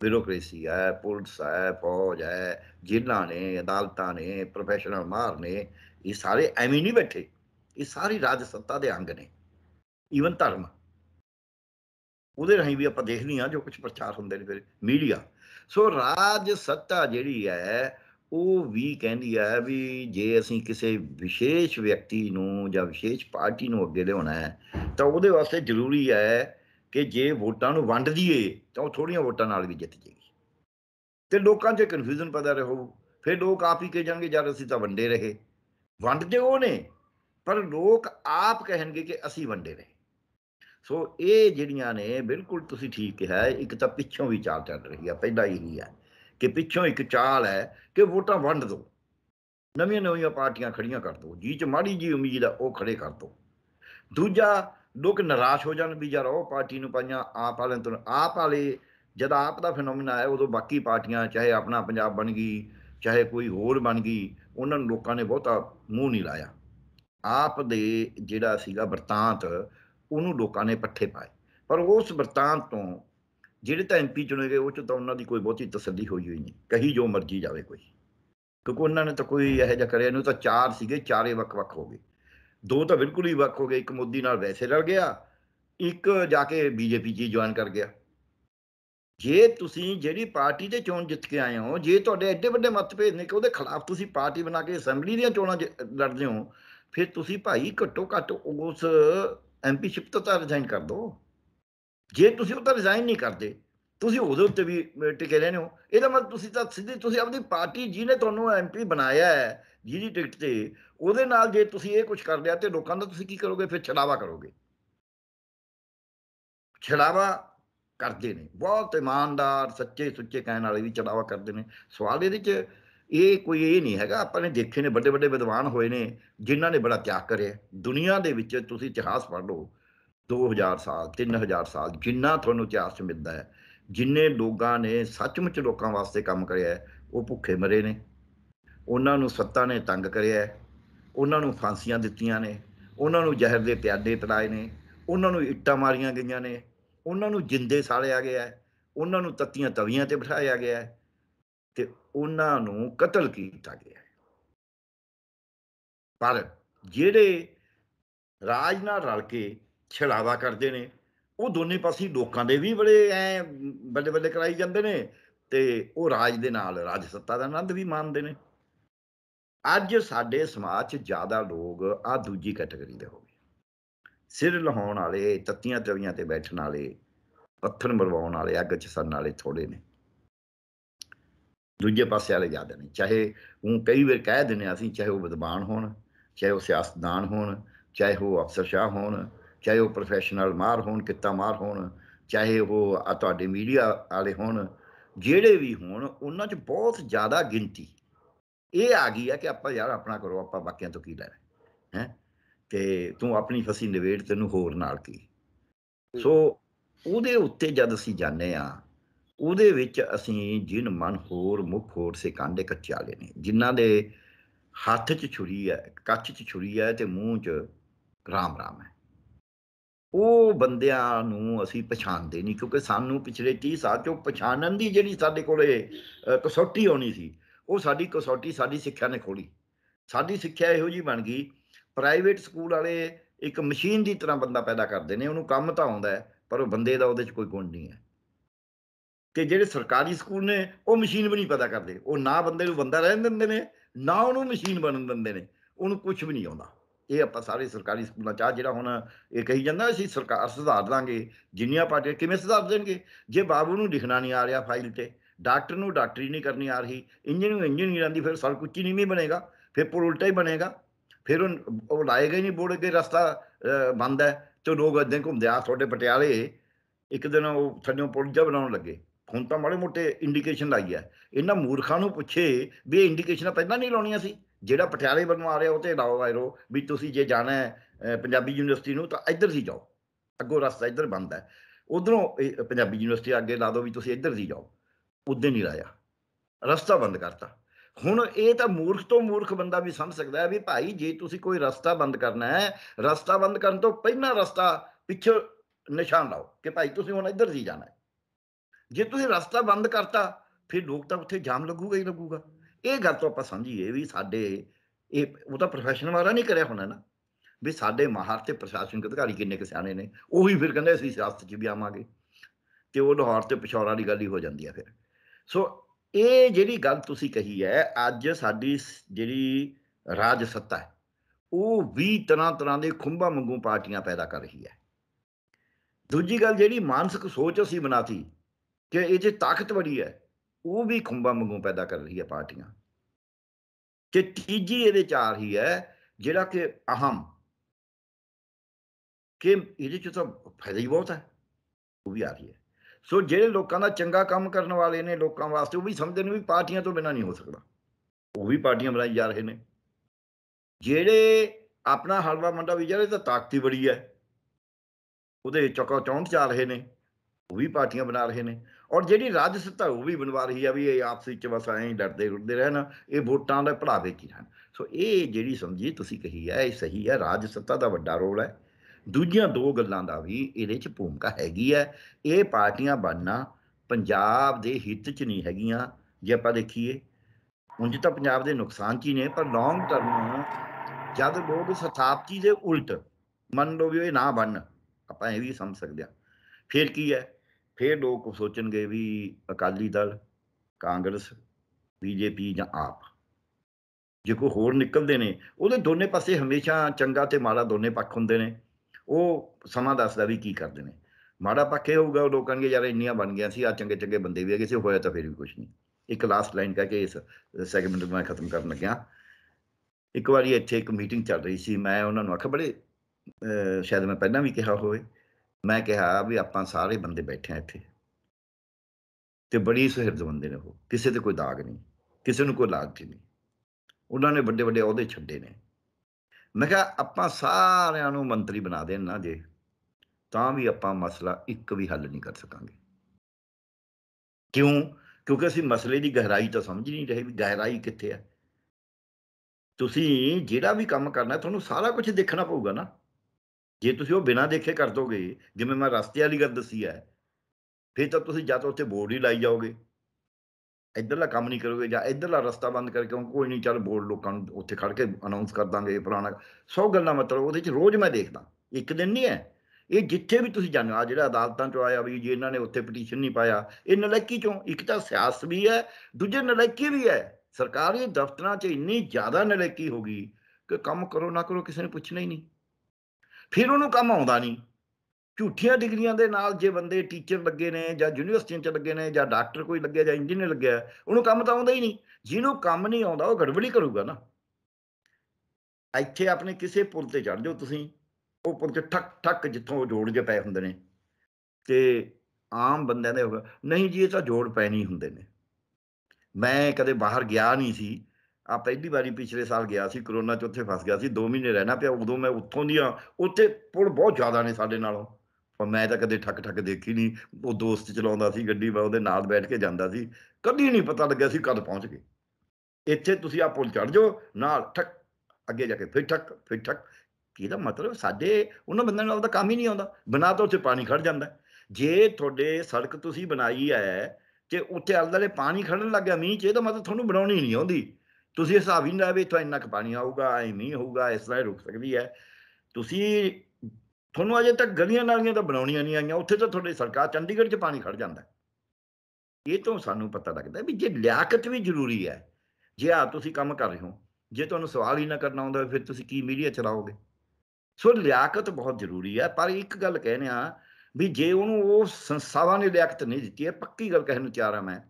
ਬਿਊਰੋਕ੍ਰੇਸੀ ਹੈ ਪੁਲਿਸ ਹੈ ਫੌਜ ਹੈ ਜਿਨ੍ਹਾਂ ਨੇ ਅਦਾਲਤਾਂ ਨੇ ਪ੍ਰੋਫੈਸ਼ਨਲ ਮਾਰ ਨੇ ਇਹ ਸਾਰੇ ਐਵੇਂ ਨਹੀਂ ਬੈਠੇ ਇਹ ਸਾਰੀ ਰਾਜ ਸੱਤਾ ਦੇ ਅੰਗ ਨੇ ਈਵਨ ਧਰਮ ਉਹਦੇ ਰਹੀ ਵੀ ਆਪਾਂ ਦੇਖਦੇ ਹਾਂ ਜੋ ਕੁਝ ਪ੍ਰਚਾਰ ਹੁੰਦੇ ਨੇ ਫਿਰ ਮੀਡੀਆ ਸੋ ਰਾਜ ਸੱਤਾ ਜਿਹੜੀ ਹੈ ਉਹ ਵੀ ਕਹਿੰਦੀ ਹੈ ਵੀ ਜੇ ਅਸੀਂ ਕਿਸੇ ਵਿਸ਼ੇਸ਼ ਵਿਅਕਤੀ ਨੂੰ ਜਾਂ ਵਿਸ਼ੇਸ਼ ਪਾਰਟੀ ਨੂੰ ਅੱਗੇ ਲਿਆਉਣਾ ਹੈ ਤਾਂ ਉਹਦੇ ਵਾਸਤੇ ਜ਼ਰੂਰੀ ਹੈ ਕਿ ਜੇ ਵੋਟਾਂ ਨੂੰ ਵੰਡ ਦਈਏ ਤਾਂ ਉਹ ਥੋੜੀਆਂ ਵੋਟਾਂ ਨਾਲ ਵੀ ਜਿੱਤ ਜੇਗੀ ਤੇ ਲੋਕਾਂ 'ਚ ਕਨਫਿਊਜ਼ਨ ਪੈਦਾ ਰਹੂ ਫਿਰ ਲੋਕ ਆਪ ਹੀ ਕਹਿ ਜਾਣਗੇ ਯਾਰ ਅਸੀਂ ਤਾਂ ਵੰਡੇ ਰਹੇ ਵੰਡਦੇ ਉਹ ਨੇ ਪਰ ਲੋਕ ਆਪ ਕਹਿਣਗੇ ਕਿ ਅਸੀਂ ਵੰਡੇ ਰਹੇ ਸੋ ਇਹ ਜਿਹੜੀਆਂ ਨੇ ਬਿਲਕੁਲ ਤੁਸੀਂ ਠੀਕ ਕਿਹਾ ਇੱਕ ਤਾਂ ਪਿੱਛੋਂ ਵੀ ਚਾਲ ਚੱਲ ਰਹੀ ਆ ਪਹਿਲਾਂ ਹੀ ਆ ਕਿ ਪਿੱਛੋਂ ਇੱਕ ਚਾਲ ਹੈ ਕਿ ਵੋਟਾਂ ਵੰਡ ਦੋ ਨਵੀਆਂ ਨਵੀਆਂ ਪਾਰਟੀਆਂ ਖੜੀਆਂ ਕਰ ਦੋ ਜੀ ਚ ਮਾੜੀ ਜੀ ਉਮੀਦ ਆ ਉਹ ਖੜੇ ਕਰ ਦੋ ਦੂਜਾ ਲੋਕ ਨਿਰਾਸ਼ ਹੋ ਜਾਣ ਵੀ ਯਾਰ ਉਹ ਪਾਰਟੀ ਨੂੰ ਪਾਈਆਂ ਆਪ ਆਲੇ ਤੋਂ ਆਪ ਵਾਲੇ ਜਦ ਆਪ ਦਾ ਫੈਨੋਮੀਨਾ ਆਇਆ ਉਦੋਂ ਬਾਕੀ ਪਾਰਟੀਆਂ ਚਾਹੇ ਆਪਣਾ ਪੰਜਾਬ ਬਣ ਗਈ ਚਾਹੇ ਕੋਈ ਹੋਰ ਬਣ ਗਈ ਉਹਨਾਂ ਨੂੰ ਲੋਕਾਂ ਨੇ ਬਹੁਤਾ ਮੂੰਹ ਨਹੀਂ ਲਾਇਆ ਆਪ ਦੇ ਜਿਹੜਾ ਸੀਗਾ ਵਰਤਾਂਤ ਉਹਨੂੰ ਲੋਕਾਂ ਨੇ ਪੱਠੇ ਪਾਏ ਪਰ ਉਸ ਵਰਤਾਂਤ ਤੋਂ ਜਿਹੜੇ ਤਾਂ ਐਮਪੀ ਚੁਣੇ ਗਏ ਉਹ ਚ ਤਾਂ ਉਹਨਾਂ ਦੀ ਕੋਈ ਬਹੁਤੀ ਤਸੱਲੀ ਹੋਈ ਹੋਈ ਨਹੀਂ ਕਹੀ ਜੋ ਮਰਜ਼ੀ ਜਾਵੇ ਕੋਈ ਕਿਉਂਕਿ ਉਹਨਾਂ ਨੇ ਤਾਂ ਕੋਈ ਇਹੋ ਜਿਹਾ ਕਰਿਆ ਨਹੀਂ ਤਾਂ ਚਾਰ ਸੀਗੇ ਚਾਰੇ ਵੱਖ-ਵੱਖ ਹੋ ਗਏ ਦੋ ਤਾਂ ਬਿਲਕੁਲ ਹੀ ਵੱਖ ਹੋ ਗਏ ਇੱਕ ਮੋਦੀ ਨਾਲ ਵੈਸੇ ਰਲ ਗਿਆ ਇੱਕ ਜਾ ਕੇ ਬੀਜੇਪੀ ਜੀ ਜੁਆਇਨ ਕਰ ਗਿਆ ਜੇ ਤੁਸੀਂ ਜਿਹੜੀ ਪਾਰਟੀ ਦੇ ਚੋਣ ਜਿੱਤ ਕੇ ਆਏ ਹੋ ਜੇ ਤੁਹਾਡੇ ਐਡੇ ਵੱਡੇ ਮਤਭੇਦ ਨੇ ਕਿ ਉਹਦੇ ਖਿਲਾਫ ਤੁਸੀਂ ਪਾਰਟੀ ਬਣਾ ਕੇ ਅਸੈਂਬਲੀ ਦੀਆਂ ਚੋਣਾਂ ਲੜਦੇ ਹੋ ਫਿਰ ਤੁਸੀਂ ਭਾਈ ਘੱਟੋ ਘੱਟ ਉਸ ਐਮਪੀ ਸ਼ਿਪ ਤੋਂ ਤਾਂ ਰਿਜ਼ਾਈਨ ਕਰ ਦਿਓ ਜੇ ਤੁਸੀਂ ਉਹ ਤਾਂ ਰਿਜ਼ਾਈਨ ਨਹੀਂ ਕਰਦੇ ਤੁਸੀਂ ਉਹਦੇ ਉੱਤੇ ਵੀ ਟਿਕੇ ਰਹਿੰਦੇ ਹੋ ਇਹਦਾ ਮਤਲਬ ਤੁਸੀਂ ਤਾਂ ਸਿੱਧੀ ਤੁਸੀਂ ਆਪਣੀ ਪਾਰਟੀ ਜਿਹਨੇ ਤੁਹਾਨੂੰ ਐਮਪੀ ਬਣਾਇਆ ਹੈ ਜਿਹਦੀ ਟਿਕਟ ਤੇ ਉਹਦੇ ਨਾਲ ਜੇ ਤੁਸੀਂ ਇਹ ਕੁਝ ਕਰ ਲਿਆ ਤੇ ਲੋਕਾਂ ਦਾ ਤੁਸੀਂ ਕੀ ਕਰੋਗੇ ਫਿਰ ਛਡਾਵਾ ਕਰੋਗੇ ਛਡਾਵਾ ਕਰਦੇ ਨੇ ਬਹੁਤ ਇਮਾਨਦਾਰ ਸੱਚੇ ਸੁੱਚੇ ਕਹਿਣ ਵਾਲੇ ਵੀ ਛਡਾਵਾ ਕਰਦੇ ਨੇ ਸਵਾਲ ਇਹਦੇ 'ਚ ਇਹ ਕੋਈ ਇਹ ਨਹੀਂ ਹੈਗਾ ਆਪਾਂ ਨੇ ਦੇਖੇ ਨੇ ਵੱਡੇ ਵੱਡੇ ਵਿਦਵਾਨ ਹੋਏ ਨੇ ਜਿਨ੍ਹਾਂ ਨੇ ਬੜਾ ਤਿਆਗ ਕਰਿਆ ਦੁਨੀਆ ਦੇ ਵਿੱਚ ਤੁਸੀਂ ਇਤਿਹਾਸ ਪੜ੍ਹ ਲਓ 2000 ਸਾਲ 3000 ਸਾਲ ਜਿੰਨਾ ਤੁਹਾਨੂੰ ਇਤਿਹਾਸ 'ਚ ਮਿਲਦਾ ਹੈ ਜਿੰਨੇ ਲੋਕਾਂ ਨੇ ਸੱਚਮੁੱਚ ਲੋਕਾਂ ਵਾਸਤੇ ਕੰਮ ਕਰਿਆ ਉਹ ਭੁੱਖੇ ਮਰੇ ਨੇ ਉਹਨਾਂ ਨੂੰ ਸੱਤਾ ਨੇ ਤੰਗ ਕਰਿਆ ਉਹਨਾਂ ਨੂੰ ਫਾਂਸੀਆਂ ਦਿੱਤੀਆਂ ਨੇ ਉਹਨਾਂ ਨੂੰ ਜ਼ਹਿਰ ਦੇ ਪਿਆਦੇ ਤੜਾਏ ਨੇ ਉਹਨਾਂ ਨੂੰ ਇੱਟਾਂ ਮਾਰੀਆਂ ਗਈਆਂ ਨੇ ਉਹਨਾਂ ਨੂੰ ਜਿੰਦੇ ਸਾੜਿਆ ਗਿਆ ਉਹਨਾਂ ਨੂੰ ਤੱਤੀਆਂ ਤਵੀਆਂ ਤੇ ਬਿਠਾਇਆ ਗਿਆ ਤੇ ਉਹਨਾਂ ਨੂੰ ਕਤਲ ਕੀਤਾ ਗਿਆ ਪਰ ਜਿਹੜੇ ਰਾਜ ਨਾਲ ਰਲ ਕੇ ਛਿੜਾਵਾ ਕਰਦੇ ਨੇ ਉਹ ਦੋਨੇ ਪਾਸੇ ਲੋਕਾਂ ਦੇ ਵੀ ਬੜੇ ਐ ਵੱਡੇ ਵੱਡੇ ਕਰਾਈ ਜਾਂਦੇ ਨੇ ਤੇ ਉਹ ਰਾਜ ਦੇ ਨਾਲ ਰਾਜ ਸੱਤਾ ਦਾ ਆਨੰਦ ਵੀ ਮਾਣਦੇ ਨੇ ਅੱਜ ਸਾਡੇ ਸਮਾਜ 'ਚ ਜ਼ਿਆਦਾ ਲੋਕ ਆ ਦੂਜੀ ਕੈਟਾਗਰੀ ਦੇ ਹੋ ਗਏ ਸਿਰ ਲਹਾਉਣ ਵਾਲੇ ਤੱਤੀਆਂ ਤਵੀਆਂ ਤੇ ਬੈਠਣ ਵਾਲੇ ਪੱਥਰ ਮਰਵਾਉਣ ਵਾਲੇ ਅੱਗ 'ਚ ਸੜਨ ਵਾਲੇ ਥੋੜੇ ਨੇ ਦੂਜੇ ਪਾਸੇ ਵਾਲੇ ਜ਼ਿਆਦਾ ਨੇ ਚਾਹੇ ਉਹ ਕਈ ਵਾਰ ਕਹਿ ਦਿੰਨੇ ਅਸੀਂ ਚਾਹੇ ਉਹ ਵਿਦਵਾਨ ਹੋਣ ਚਾਹੇ ਉਹ ਸਿਆਸਤਦਾਨ ਹੋਣ ਚਾਹੇ ਉਹ ਅਫਸਰਸ਼ਾਹ ਹੋਣ ਚਾਹੇ ਉਹ ਪ੍ਰੋਫੈਸ਼ਨਲ ਮਾਰ ਹੋਣ ਕਿੱਤਾ ਮਾਰ ਹੋਣ ਚਾਹੇ ਉਹ ਤੁਹਾਡੇ ਮੀਡੀਆ ਵਾਲੇ ਹੋਣ ਜਿਹੜੇ ਵੀ ਹੋਣ ਉਹਨਾਂ 'ਚ ਬਹੁਤ ਜ਼ਿਆਦਾ ਗਿਣਤੀ ਇਹ ਆ ਗਈ ਆ ਕਿ ਆਪਾਂ ਯਾਰ ਆਪਣਾ ਕਰੋ ਆਪਾਂ ਬਾਕੀਆਂ ਤੋਂ ਕੀ ਲੈਣਾ ਹੈ ਤੇ ਤੂੰ ਆਪਣੀ ਫਸੀ ਨਵੇੜ ਤੈਨੂੰ ਹੋਰ ਨਾਲ ਕੀ ਸੋ ਉਹਦੇ ਉੱਤੇ ਜਦ ਅਸੀਂ ਜਾਣੇ ਆ ਉਹਦੇ ਵਿੱਚ ਅਸੀਂ ਜਿਨ ਮਨ ਹੋਰ ਮੁਖ ਹੋਰ ਸੇ ਕਾਂਡੇ ਕੱਚਾਲੇ ਨੇ ਜਿਨ੍ਹਾਂ ਦੇ ਹੱਥ 'ਚ ਛੁਰੀ ਹੈ ਕੱਚ 'ਚ ਛੁਰੀ ਹੈ ਤੇ ਮੂੰਹ 'ਚ ਰਾਮ ਰਾਮ ਹੈ ਉਹ ਬੰਦਿਆਂ ਨੂੰ ਅਸੀਂ ਪਛਾਣਦੇ ਨਹੀਂ ਕਿਉਂਕਿ ਸਾਨੂੰ ਪਿਛਲੇ 30 ਸਾਲ ਚੋਂ ਪਛਾਣਨ ਦੀ ਜਿਹੜੀ ਸਾਡੇ ਕੋਲੇ ਕਸੌਟੀ ਹੋਣੀ ਸੀ ਉਹ ਸਾਡੀ ਕਸੌਟੀ ਸਾਡੀ ਸਿੱਖਿਆ ਨੇ ਖੋਲੀ ਸਾਡੀ ਸਿੱਖਿਆ ਇਹੋ ਜੀ ਬਣ ਗਈ ਪ੍ਰਾਈਵੇਟ ਸਕੂਲ ਵਾਲੇ ਇੱਕ ਮਸ਼ੀਨ ਦੀ ਤਰ੍ਹਾਂ ਬੰਦਾ ਪੈਦਾ ਕਰਦੇ ਨੇ ਉਹਨੂੰ ਕੰਮ ਤਾਂ ਆਉਂਦਾ ਪਰ ਉਹ ਬੰਦੇ ਦਾ ਉਹਦੇ 'ਚ ਕੋਈ ਗੁਣ ਨਹੀਂ ਹੈ ਤੇ ਜਿਹੜੇ ਸਰਕਾਰੀ ਸਕੂਲ ਨੇ ਉਹ ਮਸ਼ੀਨ ਵੀ ਨਹੀਂ ਪੈਦਾ ਕਰਦੇ ਉਹ ਨਾ ਬੰਦੇ ਨੂੰ ਬੰਦਾ ਰਹਿਣ ਦਿੰਦੇ ਨੇ ਨਾ ਉਹਨੂੰ ਮਸ਼ੀਨ ਬਣਨ ਦਿੰਦੇ ਨੇ ਉਹਨੂੰ ਕੁਝ ਵੀ ਨਹੀਂ ਆਉਂਦਾ ਇਹ ਆਪਾਂ ਸਾਰੇ ਸਰਕਾਰੀ ਸਕੂਲਾਂ ਚਾਹ ਜਿਹੜਾ ਹੁਣ ਇਹ ਕਹੀ ਜਾਂਦਾ ਅਸੀਂ ਸਰਕਾਰ ਸੁਧਾਰ ਦਾਂਗੇ ਜਿੰਨੀਆਂ ਪਾਰਟੀਆਂ ਕਿਵੇਂ ਸੁਧਾਰ ਦੇਣਗੇ ਜੇ ਬਾਬੂ ਨੂੰ ਲਿਖਣਾ ਨਹੀਂ ਆ ਰਿਹਾ ਫਾਈਲ ਤੇ ਡਾਕਟਰ ਨੂੰ ਡਾਕਟਰੀ ਨਹੀਂ ਕਰਨੀ ਆ ਰਹੀ ਇੰਜੀਨੀਅਰ ਨੂੰ ਇੰਜੀਨੀਅਰ ਆਂਦੀ ਫਿਰ ਸੜਕ ਉੱਚੀ ਨਹੀਂ ਬਣੇਗਾ ਫਿਰ ਪੁਲ ਉਲਟਾ ਹੀ ਬਣੇਗਾ ਫਿਰ ਉਹ ਲਾਏਗਾ ਹੀ ਨਹੀਂ ਬੋਰਡ ਕੇ ਰਸਤਾ ਬੰਦ ਹੈ ਤੇ ਲੋਕ ਅੱਧੇ ਘੁੰਮਦੇ ਆ ਤੁਹਾਡੇ ਪਟਿਆਲੇ ਇੱਕ ਦਿਨ ਉਹ ਥੱਲੇੋਂ ਪੁਲ ਜਾ ਬਣਾਉਣ ਲੱਗੇ ਹੁਣ ਤਾਂ ਮਾੜੇ ਮੋਟੇ ਇੰਡੀਕੇਸ਼ਨ ਲਾਈ ਹੈ ਇਹਨਾਂ ਮੂਰਖਾਂ ਨੂੰ ਪੁੱਛੇ ਵੀ ਇਹ ਇੰਡੀਕੇਸ਼ਨਾਂ ਪਹਿਲਾਂ ਨਹੀਂ ਲਾਉਣੀਆਂ ਸੀ ਜਿਹੜਾ ਪਟਿਆਲੇ ਬਣਵਾ ਰਿਹਾ ਉਹ ਤੇ ਲਾਓ ਵਾਇਰੋ ਵੀ ਤੁਸੀਂ ਜੇ ਜਾਣਾ ਹੈ ਪੰਜਾਬੀ ਯੂਨੀਵਰਸਿਟੀ ਨੂੰ ਤਾਂ ਇੱਧਰ ਹੀ ਜਾਓ ਅੱਗੋਂ ਰਸਤਾ ਇੱਧਰ ਬੰਦ ਹੈ ਉਧਰੋਂ ਪੰਜਾਬੀ ਯੂਨੀਵਰਸਿਟੀ ਅੱਗੇ ਲਾ ਦਿਓ ਵੀ ਤੁਸੀਂ ਇੱਧਰ ਹੀ ਜਾਓ ਉਦੇ ਨਹੀਂ ਲਾਇਆ ਰਸਤਾ ਬੰਦ ਕਰਤਾ ਹੁਣ ਇਹ ਤਾਂ ਮੂਰਖ ਤੋਂ ਮੂਰਖ ਬੰਦਾ ਵੀ ਸਮਝ ਸਕਦਾ ਹੈ ਵੀ ਭਾਈ ਜੇ ਤੁਸੀਂ ਕੋਈ ਰਸਤਾ ਬੰਦ ਕਰਨਾ ਹੈ ਰਸਤਾ ਬੰਦ ਕਰਨ ਤੋਂ ਪਹਿਲਾਂ ਰਸਤਾ ਪਿੱਛੇ ਨਿਸ਼ਾਨ ਲਾਓ ਕਿ ਭਾਈ ਤੁਸੀਂ ਹੁਣ ਇੱਧਰ ਜੀ ਜਾਣਾ ਹੈ ਜੇ ਤੁਸੀਂ ਰਸਤਾ ਬੰਦ ਕਰਤਾ ਫਿਰ ਲੋਕ ਤਾਂ ਉੱਥੇ ਜਾਮ ਲੱਗੂਗਾ ਹੀ ਲੱਗੂਗਾ ਇਹ ਗੱਲ ਤੋਂ ਆਪਾਂ ਸਮਝੀਏ ਵੀ ਸਾਡੇ ਇਹ ਉਹ ਤਾਂ ਪ੍ਰੋਫੈਸ਼ਨ ਵਾਲਾ ਨਹੀਂ ਕਰਿਆ ਹੋਣਾ ਨਾ ਵੀ ਸਾਡੇ ਮਹਾਰ ਤੇ ਪ੍ਰਸ਼ਾਸਨਿਕ ਅਧਿਕਾਰੀ ਕਿੰਨੇ ਕਿਸਾਨੇ ਨੇ ਉਹੀ ਫਿਰ ਕਹਿੰਦੇ ਅਸੀਂ ਸਿਆਸਤ 'ਚ ਵੀ ਆਵਾਂਗੇ ਤੇ ਉਹ ਲਾਹੌਰ ਤੇ ਪਿਸ਼ੌਰਾ ਦੀ ਗੱਲ ਹੀ ਹੋ ਜਾਂਦੀ ਆ ਫਿਰ ਸੋ ਇਹ ਜਿਹੜੀ ਗੱਲ ਤੁਸੀਂ ਕਹੀ ਹੈ ਅੱਜ ਸਾਡੀ ਜਿਹੜੀ ਰਾਜ ਸੱਤਾ ਹੈ ਉਹ ਵੀ ਤਰ੍ਹਾਂ ਤਰ੍ਹਾਂ ਦੇ ਖੁੰਬਾਂ ਵਾਂਗੂ ਪਾਰਟੀਆਂ ਪੈਦਾ ਕਰ ਰਹੀ ਹੈ ਦੂਜੀ ਗੱਲ ਜਿਹੜੀ ਮਾਨਸਿਕ ਸੋਚ ਅਸੀਂ ਬਣਾਤੀ ਕਿ ਇਹ ਜੇ ਤਾਕਤ ਵੜੀ ਹੈ ਉਹ ਵੀ ਖੁੰਬਾਂ ਵਾਂਗੂ ਪੈਦਾ ਕਰ ਰਹੀ ਹੈ ਪਾਰਟੀਆਂ ਕਿ ਤੀਜੀ ਇਹਦੇ ਚਾਰ ਹੀ ਹੈ ਜਿਹੜਾ ਕਿ ਅਹਮ ਕਿ ਇਹਦੇ ਚ ਤਾਂ ਫਾਇਦਾ ਹੀ ਬਹੁਤ ਹੈ ਉਹ ਵੀ ਆ ਰਹੀ ਹੈ ਸੋ ਜਿਹੜੇ ਲੋਕਾਂ ਦਾ ਚੰਗਾ ਕੰਮ ਕਰਨ ਵਾਲੇ ਨੇ ਲੋਕਾਂ ਵਾਸਤੇ ਉਹ ਵੀ ਸਮਝਦੇ ਨੇ ਵੀ ਪਾਰਟੀਆਂ ਤੋਂ ਬਿਨਾ ਨਹੀਂ ਹੋ ਸਕਦਾ ਉਹ ਵੀ ਪਾਰਟੀਆਂ ਬਣਾਈ ਜਾ ਰਹੇ ਨੇ ਜਿਹੜੇ ਆਪਣਾ ਹਲਵਾ ਮੰਡਾ ਵੀ ਜਿਹੜੇ ਤਾਂ ਤਾਕਤੀ ਬੜੀ ਹੈ ਉਹਦੇ ਚੱਕਾ ਚੌਂਟ ਚਾ ਰਹੇ ਨੇ ਉਹ ਵੀ ਪਾਰਟੀਆਂ ਬਣਾ ਰਹੇ ਨੇ ਔਰ ਜਿਹੜੀ ਰਾਜ ਸੱਤਾ ਉਹ ਵੀ ਬਣਵਾ ਰਹੀ ਆ ਵੀ ਇਹ ਆਪਸ ਵਿੱਚ ਬਸ ਐਂ ਲੜਦੇ ਰੁੱਦੇ ਰਹਿਣ ਇਹ ਵੋਟਾਂ ਦਾ ਪੜਾਵੇ ਕੀ ਹਨ ਸੋ ਇਹ ਜਿਹੜੀ ਸਮਝੀ ਤੁਸੀਂ ਕਹੀ ਹੈ ਇਹ ਸਹੀ ਹੈ ਰਾਜ ਸੱਤਾ ਦਾ ਵੱਡਾ ਰੋਲ ਹੈ ਦੂਜੀਆਂ ਦੋ ਗੱਲਾਂ ਦਾ ਵੀ ਇਹਦੇ 'ਚ ਭੂਮਿਕਾ ਹੈਗੀ ਹੈ ਇਹ ਪਾਰਟੀਆਂ ਬਣਨਾ ਪੰਜਾਬ ਦੇ ਹਿੱਤ 'ਚ ਨਹੀਂ ਹੈਗੀਆਂ ਜੇ ਆਪਾਂ ਦੇਖੀਏ ਉੰਜ ਤਾਂ ਪੰਜਾਬ ਦੇ ਨੁਕਸਾਨ 'ਚ ਹੀ ਨੇ ਪਰ ਲੌਂਗ ਟਰਮ ਜਦ ਲੋਕ ਸਥਾਪਤੀ ਦੇ ਉਲਟ ਮੰਨ ਲਓ ਵੀ ਇਹ ਨਾ ਬਣਨ ਆਪਾਂ ਇਹ ਵੀ ਸਮਝ ਸਕਦੇ ਹਾਂ ਫਿਰ ਕੀ ਹੈ ਫਿਰ ਲੋਕ ਸੋਚਣਗੇ ਵੀ ਅਕਾਲੀ ਦਲ ਕਾਂਗਰਸ ਬੀਜੇਪੀ ਜਾਂ ਆਪ ਜੇ ਕੋ ਹੋਰ ਨਿਕਲਦੇ ਨੇ ਉਹਦੇ ਦੋਨੇ ਪਾਸੇ ਹਮੇਸ਼ਾ ਚੰਗਾ ਤੇ ਮਾੜਾ ਦੋਨੇ ਪੱਖ ਹੁੰਦੇ ਨੇ ਉਹ ਸਮਾਂ ਦੱਸਦਾ ਵੀ ਕੀ ਕਰਦੇ ਨੇ ਮਾੜਾ ਪੱਖ ਇਹ ਹੋਊਗਾ ਉਹ ਲੋਕਾਂ ਨੇ ਯਾਰ ਇੰਨੀਆਂ ਬਣ ਗਿਆ ਸੀ ਆ ਚੰਗੇ ਚੰਗੇ ਬੰਦੇ ਵੀ ਹੈਗੇ ਸੀ ਹੋਇਆ ਤਾਂ ਫਿਰ ਵੀ ਕੁਝ ਨਹੀਂ ਇੱਕ ਲਾਸਟ ਲਾਈਨ ਕਹਿ ਕੇ ਇਸ ਸੈਗਮੈਂਟ ਨੂੰ ਮੈਂ ਖਤਮ ਕਰਨ ਲੱਗਿਆ ਇੱਕ ਵਾਰੀ ਇੱਥੇ ਇੱਕ ਮੀਟਿੰਗ ਚੱਲ ਰਹੀ ਸੀ ਮੈਂ ਉਹਨਾਂ ਨੂੰ ਆਖਿਆ ਬੜੇ ਸ਼ਾਇਦ ਮੈਂ ਪਹਿਲਾਂ ਵੀ ਕਿਹਾ ਹੋਵੇ ਮੈਂ ਕਿਹਾ ਵੀ ਆਪਾਂ ਸਾਰੇ ਬੰਦੇ ਬੈਠੇ ਆ ਇੱਥੇ ਤੇ ਬੜੀ ਸਹਿਰਦ ਬੰਦੇ ਨੇ ਉਹ ਕਿਸੇ ਤੇ ਕੋਈ ਦਾਗ ਨਹੀਂ ਕਿਸੇ ਨੂੰ ਕੋਈ ਲਾਗ ਨਹੀਂ ਉਹਨਾਂ ਨੇ ਵੱਡੇ ਵੱਡੇ ਅਹੁਦੇ ਛੱਡੇ ਨੇ ਮੈਂ ਕਿਹਾ ਆਪਾਂ ਸਾਰਿਆਂ ਨੂੰ ਮੰਤਰੀ ਬਣਾ ਦੇਣ ਨਾ ਜੇ ਤਾਂ ਵੀ ਆਪਾਂ ਮਸਲਾ ਇੱਕ ਵੀ ਹੱਲ ਨਹੀਂ ਕਰ ਸਕਾਂਗੇ ਕਿਉਂ ਕਿਉਂਕਿ ਅਸੀਂ ਮਸਲੇ ਦੀ ਗਹਿਰਾਈ ਤਾਂ ਸਮਝ ਨਹੀਂ ਰਹੇ ਵੀ ਗਹਿਰਾਈ ਕਿੱਥੇ ਆ ਤੁਸੀਂ ਜਿਹੜਾ ਵੀ ਕੰਮ ਕਰਨਾ ਤੁਹਾਨੂੰ ਸਾਰਾ ਕੁਝ ਦੇਖਣਾ ਪਊਗਾ ਨਾ ਜੇ ਤੁਸੀਂ ਉਹ ਬਿਨਾਂ ਦੇਖੇ ਕਰ ਦੋਗੇ ਜਿਵੇਂ ਮੈਂ ਰਸਤੇ ਵਾਲੀ ਗੱਲ ਦੱਸੀ ਹੈ ਫਿਰ ਤਾਂ ਤੁਸੀਂ ਜਦ ਉੱਥੇ ਬੋਰਡ ਹੀ ਲਾਈ ਜਾਓਗੇ ਇੱਧਰਲਾ ਕੰਮ ਨਹੀਂ ਕਰੋਗੇ ਜਾਂ ਇੱਧਰਲਾ ਰਸਤਾ ਬੰਦ ਕਰਕੇ ਕੋਈ ਨਹੀਂ ਚੱਲ ਬੋਰਡ ਲੋਕਾਂ ਨੂੰ ਉੱਥੇ ਖੜ ਕੇ ਅਨਾਉਂਸ ਕਰ ਦਾਂਗੇ ਪੁਰਾਣਾ ਸੌ ਗੱਲਾਂ ਮਤਲਬ ਉਹਦੇ ਚ ਰੋਜ਼ ਮੈਂ ਦੇਖਦਾ ਇੱਕ ਦਿਨ ਨਹੀਂ ਹੈ ਇਹ ਜਿੱਥੇ ਵੀ ਤੁਸੀਂ ਜਾਣੋ ਆ ਜਿਹੜਾ ਅਦਾਲਤਾਂ ਚੋਂ ਆਇਆ ਵੀ ਜੇ ਇਹਨਾਂ ਨੇ ਉੱਥੇ ਪਟੀਸ਼ਨ ਨਹੀਂ ਪਾਇਆ ਇਹ ਨਲਾਇਕੀ ਚੋਂ ਇੱਕ ਤਾਂ ਸਿਆਸਤ ਵੀ ਹੈ ਦੂਜੇ ਨਲਾਇਕੀ ਵੀ ਹੈ ਸਰਕਾਰੀ ਦਫ਼ਤਰਾਂ 'ਚ ਇੰਨੀ ਜ਼ਿਆਦਾ ਨਲਾਇਕੀ ਹੋ ਗਈ ਕਿ ਕੰਮ ਕਰੋ ਨਾ ਕਰੋ ਕਿਸੇ ਨੇ ਪੁੱਛਣਾ ਹੀ ਨਹੀਂ ਫਿਰ ਉਹਨੂੰ ਕੰਮ ਆਉਂਦਾ ਨਹੀਂ ਝੂਠੀਆਂ ਡਿਗਰੀਆਂ ਦੇ ਨਾਲ ਜੇ ਬੰਦੇ ਟੀਚਰ ਲੱਗੇ ਨੇ ਜਾਂ ਯੂਨੀਵਰਸਿਟੀਆਂ 'ਚ ਲੱਗੇ ਨੇ ਜਾਂ ਡਾਕਟਰ ਕੋਈ ਲੱਗਿਆ ਜਾਂ ਇੰਜੀਨੀਅਰ ਲੱਗਿਆ ਉਹਨੂੰ ਕੰਮ ਤਾਂ ਆਉਂਦਾ ਹੀ ਨਹੀਂ ਜਿਹਨੂੰ ਕੰਮ ਨਹੀਂ ਆਉਂਦਾ ਉਹ ਗੜਬੜੀ ਕਰੂਗਾ ਨਾ ਇੱਥੇ ਆਪਣੇ ਕਿਸੇ ਪੁਲ ਤੇ ਚੜ ਜਾਓ ਤੁਸੀਂ ਉਹ ਪੁਲ ਤੇ ਠੱਕ ਠੱਕ ਜਿੱਥੋਂ ਜੋੜ ਜੇ ਪਏ ਹੁੰਦੇ ਨੇ ਤੇ ਆਮ ਬੰਦਿਆਂ ਦੇ ਨਹੀਂ ਜੀ ਇਹ ਤਾਂ ਜੋੜ ਪੈ ਨਹੀਂ ਹੁੰਦੇ ਨੇ ਮੈਂ ਕਦੇ ਬਾਹਰ ਗਿਆ ਨਹੀਂ ਸੀ ਆ ਪਹਿਲੀ ਵਾਰੀ ਪਿਛਲੇ ਸਾਲ ਗਿਆ ਸੀ ਕਰੋਨਾ ਚ ਉੱਥੇ ਫਸ ਗਿਆ ਸੀ 2 ਮਹੀਨੇ ਰਹਿਣਾ ਪਿਆ ਉਦੋਂ ਮੈਂ ਉੱਥੋਂ ਦੀਆਂ ਉੱਥੇ ਪੁਲ ਬਹੁਤ ਜ਼ਿਆਦਾ ਨੇ ਸਾਡੇ ਨਾਲੋਂ ਪਰ ਮੈਂ ਤਾਂ ਕਦੇ ਠੱਕ ਠੱਕ ਦੇਖੀ ਨਹੀਂ ਉਹ ਦੋਸਤ ਚਲਾਉਂਦਾ ਸੀ ਗੱਡੀ ਮੈਂ ਉਹਦੇ ਨਾਲ ਬੈਠ ਕੇ ਜਾਂਦਾ ਸੀ ਕਦੀ ਨਹੀਂ ਪਤਾ ਲੱਗਿਆ ਸੀ ਕਦ ਪਹੁੰਚ ਗਏ ਇੱਥੇ ਤੁਸੀਂ ਆ ਪੁਲ ਚੜ ਜਾਓ ਨਾਲ ਠੱਕ ਅੱਗੇ ਜਾ ਕੇ ਫਿਰ ਠੱਕ ਫਿਰ ਠੱਕ ਕਿਹਦਾ ਮਤਲਬ ਸਾਡੇ ਉਹਨਾਂ ਬੰਦਿਆਂ ਨਾਲ ਉਹਦਾ ਕੰਮ ਹੀ ਨਹੀਂ ਆਉਂਦਾ ਬਣਾ ਤਾਂ ਉੱਥੇ ਪਾਣੀ ਖੜ ਜਾਂਦਾ ਜੇ ਤੁਹਾਡੇ ਸੜਕ ਤੁਸੀਂ ਬਣਾਈ ਹੈ ਤੇ ਉੱਥੇ ਅਲਦਲੇ ਪਾਣੀ ਖੜਨ ਲੱਗਿਆ ਮੀਂਹ ਚ ਇਹਦਾ ਮਤਲਬ ਤੁਹਾਨੂੰ ਬਣਾਉਣੀ ਨਹੀਂ ਆਉਂਦੀ ਤੁਸੀਂ ਹਿਸਾਬ ਹੀ ਨਾ ਵੇ ਇਥੋਂ ਇੰਨਾ ਕੁ ਪਾਣੀ ਆਊਗਾ ਐ ਮੀਂਹ ਹੋਊਗਾ ਇਸ ਤਰ੍ਹਾਂ ਰੁਕ ਸਕਦੀ ਹੈ ਤੁਸੀਂ ਤੁਹਾਨੂੰ ਅਜੇ ਤੱਕ ਗਲੀਆਂ ਨਾਲੀਆਂ ਤਾਂ ਬਣਾਉਣੀਆਂ ਨਹੀਂ ਆਈਆਂ ਉੱਥੇ ਤਾਂ ਤੁਹਾਡੀ ਸਰਕਾਰ ਚੰਡੀਗੜ੍ਹ 'ਚ ਪਾਣੀ ਖੜ ਜਾਂਦਾ ਇਹ ਤੋਂ ਸਾਨੂੰ ਪਤਾ ਲੱਗਦਾ ਵੀ ਜੇ ਲਿਆਕਤ ਵੀ ਜ਼ਰੂਰੀ ਹੈ ਜੇ ਆ ਤੁਸੀਂ ਕੰਮ ਕਰ ਰਹੇ ਹੋ ਜੇ ਤੁਹਾਨੂੰ ਸਵਾਲ ਹੀ ਨਾ ਕਰਨਾ ਆਉਂਦਾ ਫਿਰ ਤੁਸੀਂ ਕੀ ਮੀਡੀਆ ਚਲਾਓਗੇ ਸੋ ਲਿਆਕਤ ਬਹੁਤ ਜ਼ਰੂਰੀ ਹੈ ਪਰ ਇੱਕ ਗੱਲ ਕਹਿਨੇ ਆ ਵੀ ਜੇ ਉਹਨੂੰ ਉਹ ਸੰਸਥਾਵਾਂ ਨੇ ਲਿਆਕਤ ਨਹੀਂ ਦਿੱਤੀ ਇਹ ਪੱਕੀ ਗੱਲ ਕਹਿਣ ਨੂੰ ਚਾਰਾ ਮੈਂ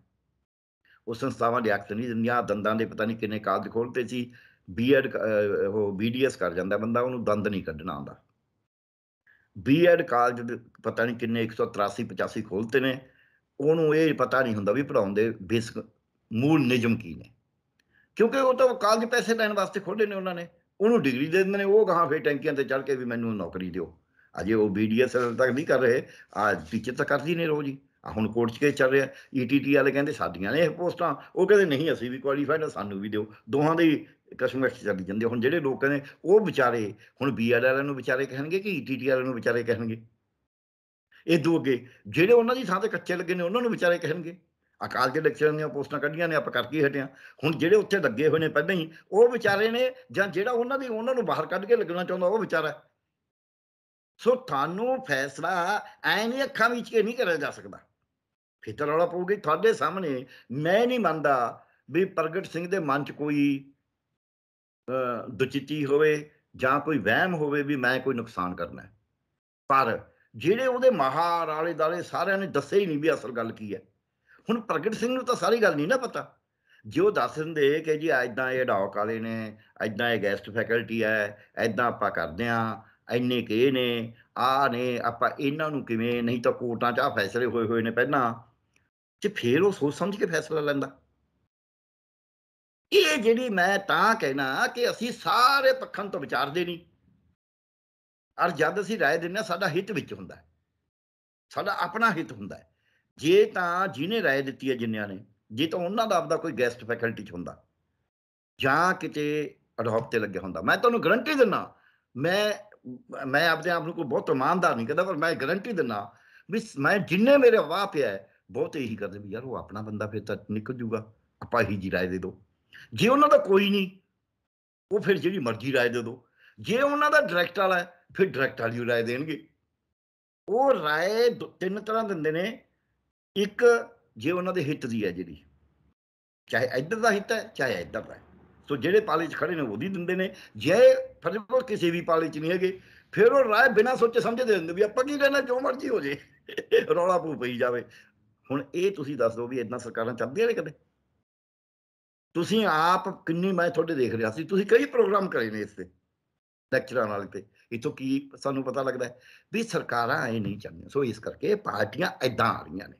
ਉਹ ਸੰਸਥਾਵਾਂ ਲਿਆਕਤ ਨਹੀਂ ਦਿੰਦੀਆਂ ਦੰਦਾਂ ਦੇ ਪਤਾ ਨਹੀਂ ਕਿੰਨੇ ਕਾਦ ਖੋਲਤੇ ਸੀ ਬੀਐਡ ਉਹ ਬੀਡੀਐਸ ਕਰ ਜਾਂਦਾ ਬੰਦਾ ਉਹਨੂੰ ਦੰਦ ਨਹੀਂ ਕੱਢਣਾ ਆਉਂਦਾ ਬੀਐਡ ਕਾਲਜ ਪਤਾ ਨਹੀਂ ਕਿੰਨੇ 183 85 ਖੋਲਤੇ ਨੇ ਉਹਨੂੰ ਇਹ ਪਤਾ ਨਹੀਂ ਹੁੰਦਾ ਵੀ ਪੜਾਉਣ ਦੇ ਬੇਸਿਕ ਮੂਲ ਨਿਯਮ ਕੀ ਨੇ ਕਿਉਂਕਿ ਉਹ ਤਾਂ ਕਾਲਜ ਪੈਸੇ ਲੈਣ ਵਾਸਤੇ ਖੋਲੇ ਨੇ ਉਹਨਾਂ ਨੇ ਉਹਨੂੰ ਡਿਗਰੀ ਦੇ ਦਿੰਦੇ ਨੇ ਉਹ ਗਾਹਾਂ ਫੇ ਟੈਂਕੀਆਂ ਤੇ ਚੜ ਕੇ ਵੀ ਮੈਨੂੰ ਨੌਕਰੀ ਦਿਓ ਅਜੇ ਉਹ ਬੀਡੀਐਸ ਤੱਕ ਨਹੀਂ ਕਰ ਰਹੇ ਆ ਟੀਚਰ ਤਾਂ ਕਰਦੀ ਨੇ ਰੋਜੀ ਆ ਹੁਣ ਕੋਰਟ 'ਚ ਕੇ ਚੱਲ ਰਿਹਾ ਈਟੀਟੀ e ਵਾਲੇ ਕਹਿੰਦੇ ਸਾਡੀਆਂ ਨੇ ਇਹ ਪੋਸਟਾਂ ਉਹ ਕਹਿੰਦੇ ਨਹੀਂ ਅਸੀਂ ਵੀ ਕੁਆਲੀਫਾਈਡ ਆ ਸਾਨੂੰ ਵੀ ਦਿਓ ਦੋਹਾਂ ਦੇ ਕਸਮੈਟਸ ਚੱਲ ਜਾਂਦੇ ਹੁਣ ਜਿਹੜੇ ਲੋਕ ਕਹਿੰਦੇ ਉਹ ਵਿਚਾਰੇ ਹੁਣ ਬੀਐਲਐਲ ਨੂੰ ਵਿਚਾਰੇ ਕਹਿਣਗੇ ਕਿ e ਵਾਲਿਆਂ ਨੂੰ ਵਿਚਾਰੇ ਕਹਿਣਗੇ ਇਹ ਦੋ ਅੱਗੇ ਜਿਹੜੇ ਉਹਨਾਂ ਦੀ ਥਾਂ ਤੇ ਕੱਚੇ ਲੱਗੇ ਨੇ ਉਹਨਾਂ ਨੂੰ ਵਿਚਾਰੇ ਕਹਿਣਗੇ ਅਕਾਲ ਦੇ ਲੈਕਚਰ ਨੇ ਪੋਸਟਾਂ ਕੱਢੀਆਂ ਨੇ ਆਪਾਂ ਕਰਕੇ ਹਟਿਆ ਹੁਣ ਜਿਹੜੇ ਉੱਥੇ ਲੱਗੇ ਹੋਏ ਨੇ ਪਹਿਲਾਂ ਹੀ ਉਹ ਵਿਚਾਰੇ ਨੇ ਜਾਂ ਜਿਹੜਾ ਉਹਨਾਂ ਦੀ ਉਹਨਾਂ ਨੂੰ ਬਾਹਰ ਕੱਢ ਕੇ ਲੱਗਣਾ ਚਾਹੁੰਦਾ ਉਹ ਵਿਚਾਰਾ ਸੋ ਤੁਹਾਨੂੰ ਫੈਸਲਾ ਐਂ ਨਹੀਂ ਅੱਖਾਂ ਵਿੱਚ ਕੇ ਨਹੀਂ ਕਰਿਆ ਜਾ ਸਕਦਾ ਫਿੱਤਰ ਵਾਲਾ ਪਊਗੀ ਤੁਹਾਡੇ ਸਾਹਮਣੇ ਮੈਂ ਨਹੀਂ ਮੰਨਦਾ ਵੀ ਪ੍ਰਗਟ ਸਿੰਘ ਦੇ ਮਨ 'ਚ ਕੋਈ ਦੁਚਿੱਤੀ ਹੋਵੇ ਜਾਂ ਕੋਈ ਵਹਿਮ ਹੋਵੇ ਵੀ ਮੈਂ ਕੋਈ ਨੁਕਸਾਨ ਕਰਨਾ ਪਰ ਜਿਹੜੇ ਉਹਦੇ ਮਹਾਰਾਲੇ ਦਾਲੇ ਸਾਰਿਆਂ ਨੇ ਦੱਸੇ ਹੀ ਨਹੀਂ ਵੀ ਅਸਲ ਗੱਲ ਕੀ ਹੈ ਹੁਣ ਪ੍ਰਗਟ ਸਿੰਘ ਨੂੰ ਤਾਂ ਸਾਰੀ ਗੱਲ ਨਹੀਂ ਨਾ ਪਤਾ ਜੇ ਉਹ ਦੱਸ ਦਿੰਦੇ ਕਿ ਜੀ ਐਦਾਂ ਇਹ ਡਾਕ ਵਾਲੇ ਨੇ ਐਦਾਂ ਇਹ ਗੈਸਟ ਫੈਕਲਟੀ ਹੈ ਐਦਾਂ ਆਪਾਂ ਕਰਦੇ ਆ ਐਨੇ ਕੇ ਨੇ ਆ ਨੇ ਆਪਾਂ ਇਹਨਾਂ ਨੂੰ ਕਿਵੇਂ ਨਹੀਂ ਤਾਂ ਕੋਰਟਾਂ 'ਚ ਆ ਫੈਸਲੇ ਹੋਏ ਹੋਏ ਨੇ ਪਹਿਲਾਂ ਤੇ ਫੇਰ ਉਹ ਸੋਚ ਸਮਝ ਕੇ ਫੈਸਲਾ ਲੈਂਦਾ ਇਹ ਜਿਹੜੀ ਮੈਂ ਤਾਂ ਕਹਿਣਾ ਕਿ ਅਸੀਂ ਸਾਰੇ ਪੱਖਾਂ ਤੋਂ ਵਿਚਾਰਦੇ ਨਹੀਂ ਔਰ ਜਦ ਅਸੀਂ رائے ਦਿੰਨੇ ਸਾਡਾ ਹਿੱਤ ਵਿੱਚ ਹੁੰਦਾ ਸਾਡਾ ਆਪਣਾ ਹਿੱਤ ਹੁੰਦਾ ਜੇ ਤਾਂ ਜਿਨੇ رائے ਦਿੱਤੀ ਹੈ ਜਿੰਨਿਆਂ ਨੇ ਜੇ ਤਾਂ ਉਹਨਾਂ ਦਾ ਆਪਦਾ ਕੋਈ ਗੈਸਟ ਫੈਕਲਟੀ ਚ ਹੁੰਦਾ ਜਾਂ ਕਿਤੇ ਅਡਾਪਟ ਤੇ ਲੱਗਿਆ ਹੁੰਦਾ ਮੈਂ ਤੁਹਾਨੂੰ ਗਰੰਟੀ ਦਿੰਨਾ ਮੈਂ ਮੈਂ ਆਪਦੇ ਆਪ ਨੂੰ ਕੋਈ ਬਹੁਤ ਇਮਾਨਦਾਰ ਨਹੀਂ ਕਹਦਾ ਪਰ ਮੈਂ ਗਰੰਟੀ ਦਿੰਨਾ ਵੀ ਮੈਂ ਜਿੰਨੇ ਮੇਰੇ ਵਾਹ ਪਿਆ ਬਹੁਤ ਇਹੀ ਕਰਦੇ ਵੀ ਯਾਰ ਉਹ ਆਪਣਾ ਬੰਦਾ ਫਿਰ ਤਾਂ ਨਿਕਲ ਜੂਗਾ ਆਪਾਂ ਹੀ ਜੀ ਰਾਏ ਦੇ ਦੋ ਜੇ ਉਹਨਾਂ ਦਾ ਕੋਈ ਨਹੀਂ ਉਹ ਫਿਰ ਜਿਹੜੀ ਮਰਜ਼ੀ ਰਾਏ ਦੇ ਦੋ ਜੇ ਉਹਨਾਂ ਦਾ ਡਾਇਰੈਕਟ ਵਾਲਾ ਫਿਰ ਡਾਇਰੈਕਟ ਵਾਲੀ ਰਾਏ ਦੇਣਗੇ ਉਹ ਰਾਏ ਤਿੰਨ ਤਰ੍ਹਾਂ ਦਿੰਦੇ ਨੇ ਇੱਕ ਜੇ ਉਹਨਾਂ ਦੇ ਹਿੱਤ ਦੀ ਹੈ ਜਿਹੜੀ ਚਾਹੇ ਇੱਧਰ ਦਾ ਹਿੱਤ ਹੈ ਚਾਹੇ ਇੱਧਰ ਦਾ ਸੋ ਜਿਹੜੇ ਪਾਲੇ 'ਚ ਖੜੇ ਨੇ ਉਹਦੀ ਦਿੰਦੇ ਨੇ ਜੇ ਫਰਜ਼ਬਲ ਕਿਸੇ ਵੀ ਪਾਲੇ 'ਚ ਨਹੀਂ ਹੈਗੇ ਫਿਰ ਉਹ ਰਾਏ ਬਿਨਾਂ ਸੋਚੇ ਸਮਝੇ ਦੇ ਦਿੰਦੇ ਵੀ ਆਪਾਂ ਕੀ ਕਹਿਣਾ ਜੋ ਮਰਜ਼ੀ ਹੋ ਜੇ ਰੌਲਾ ਪੂ ਪਈ ਜਾਵੇ ਹੁਣ ਇਹ ਤੁਸੀਂ ਦੱਸ ਦਿਓ ਵੀ ਇਦਾਂ ਸਰਕਾਰਾਂ ਚੱਲਦੀਆਂ ਨੇ ਕਦੇ ਤੁਸੀਂ ਆਪ ਕਿੰਨੀ ਮੈਂ ਤੁਹਾਡੇ ਦੇਖ ਰਿਹਾ ਸੀ ਤੁਸੀਂ ਕਈ ਪ੍ਰੋਗਰਾਮ ਕਰੇ ਨੇ ਇਸ ਤੇ ਲੈਕਚਰਾਂ ਨਾਲ ਤੇ ਇਥੋਂ ਕੀ ਸਾਨੂੰ ਪਤਾ ਲੱਗਦਾ ਵੀ ਸਰਕਾਰਾਂ ਐ ਨਹੀਂ ਚੱਲਦੀਆਂ ਸੋ ਇਸ ਕਰਕੇ ਪਾਰਟੀਆਂ ਐਦਾਂ ਆ ਰਹੀਆਂ ਨੇ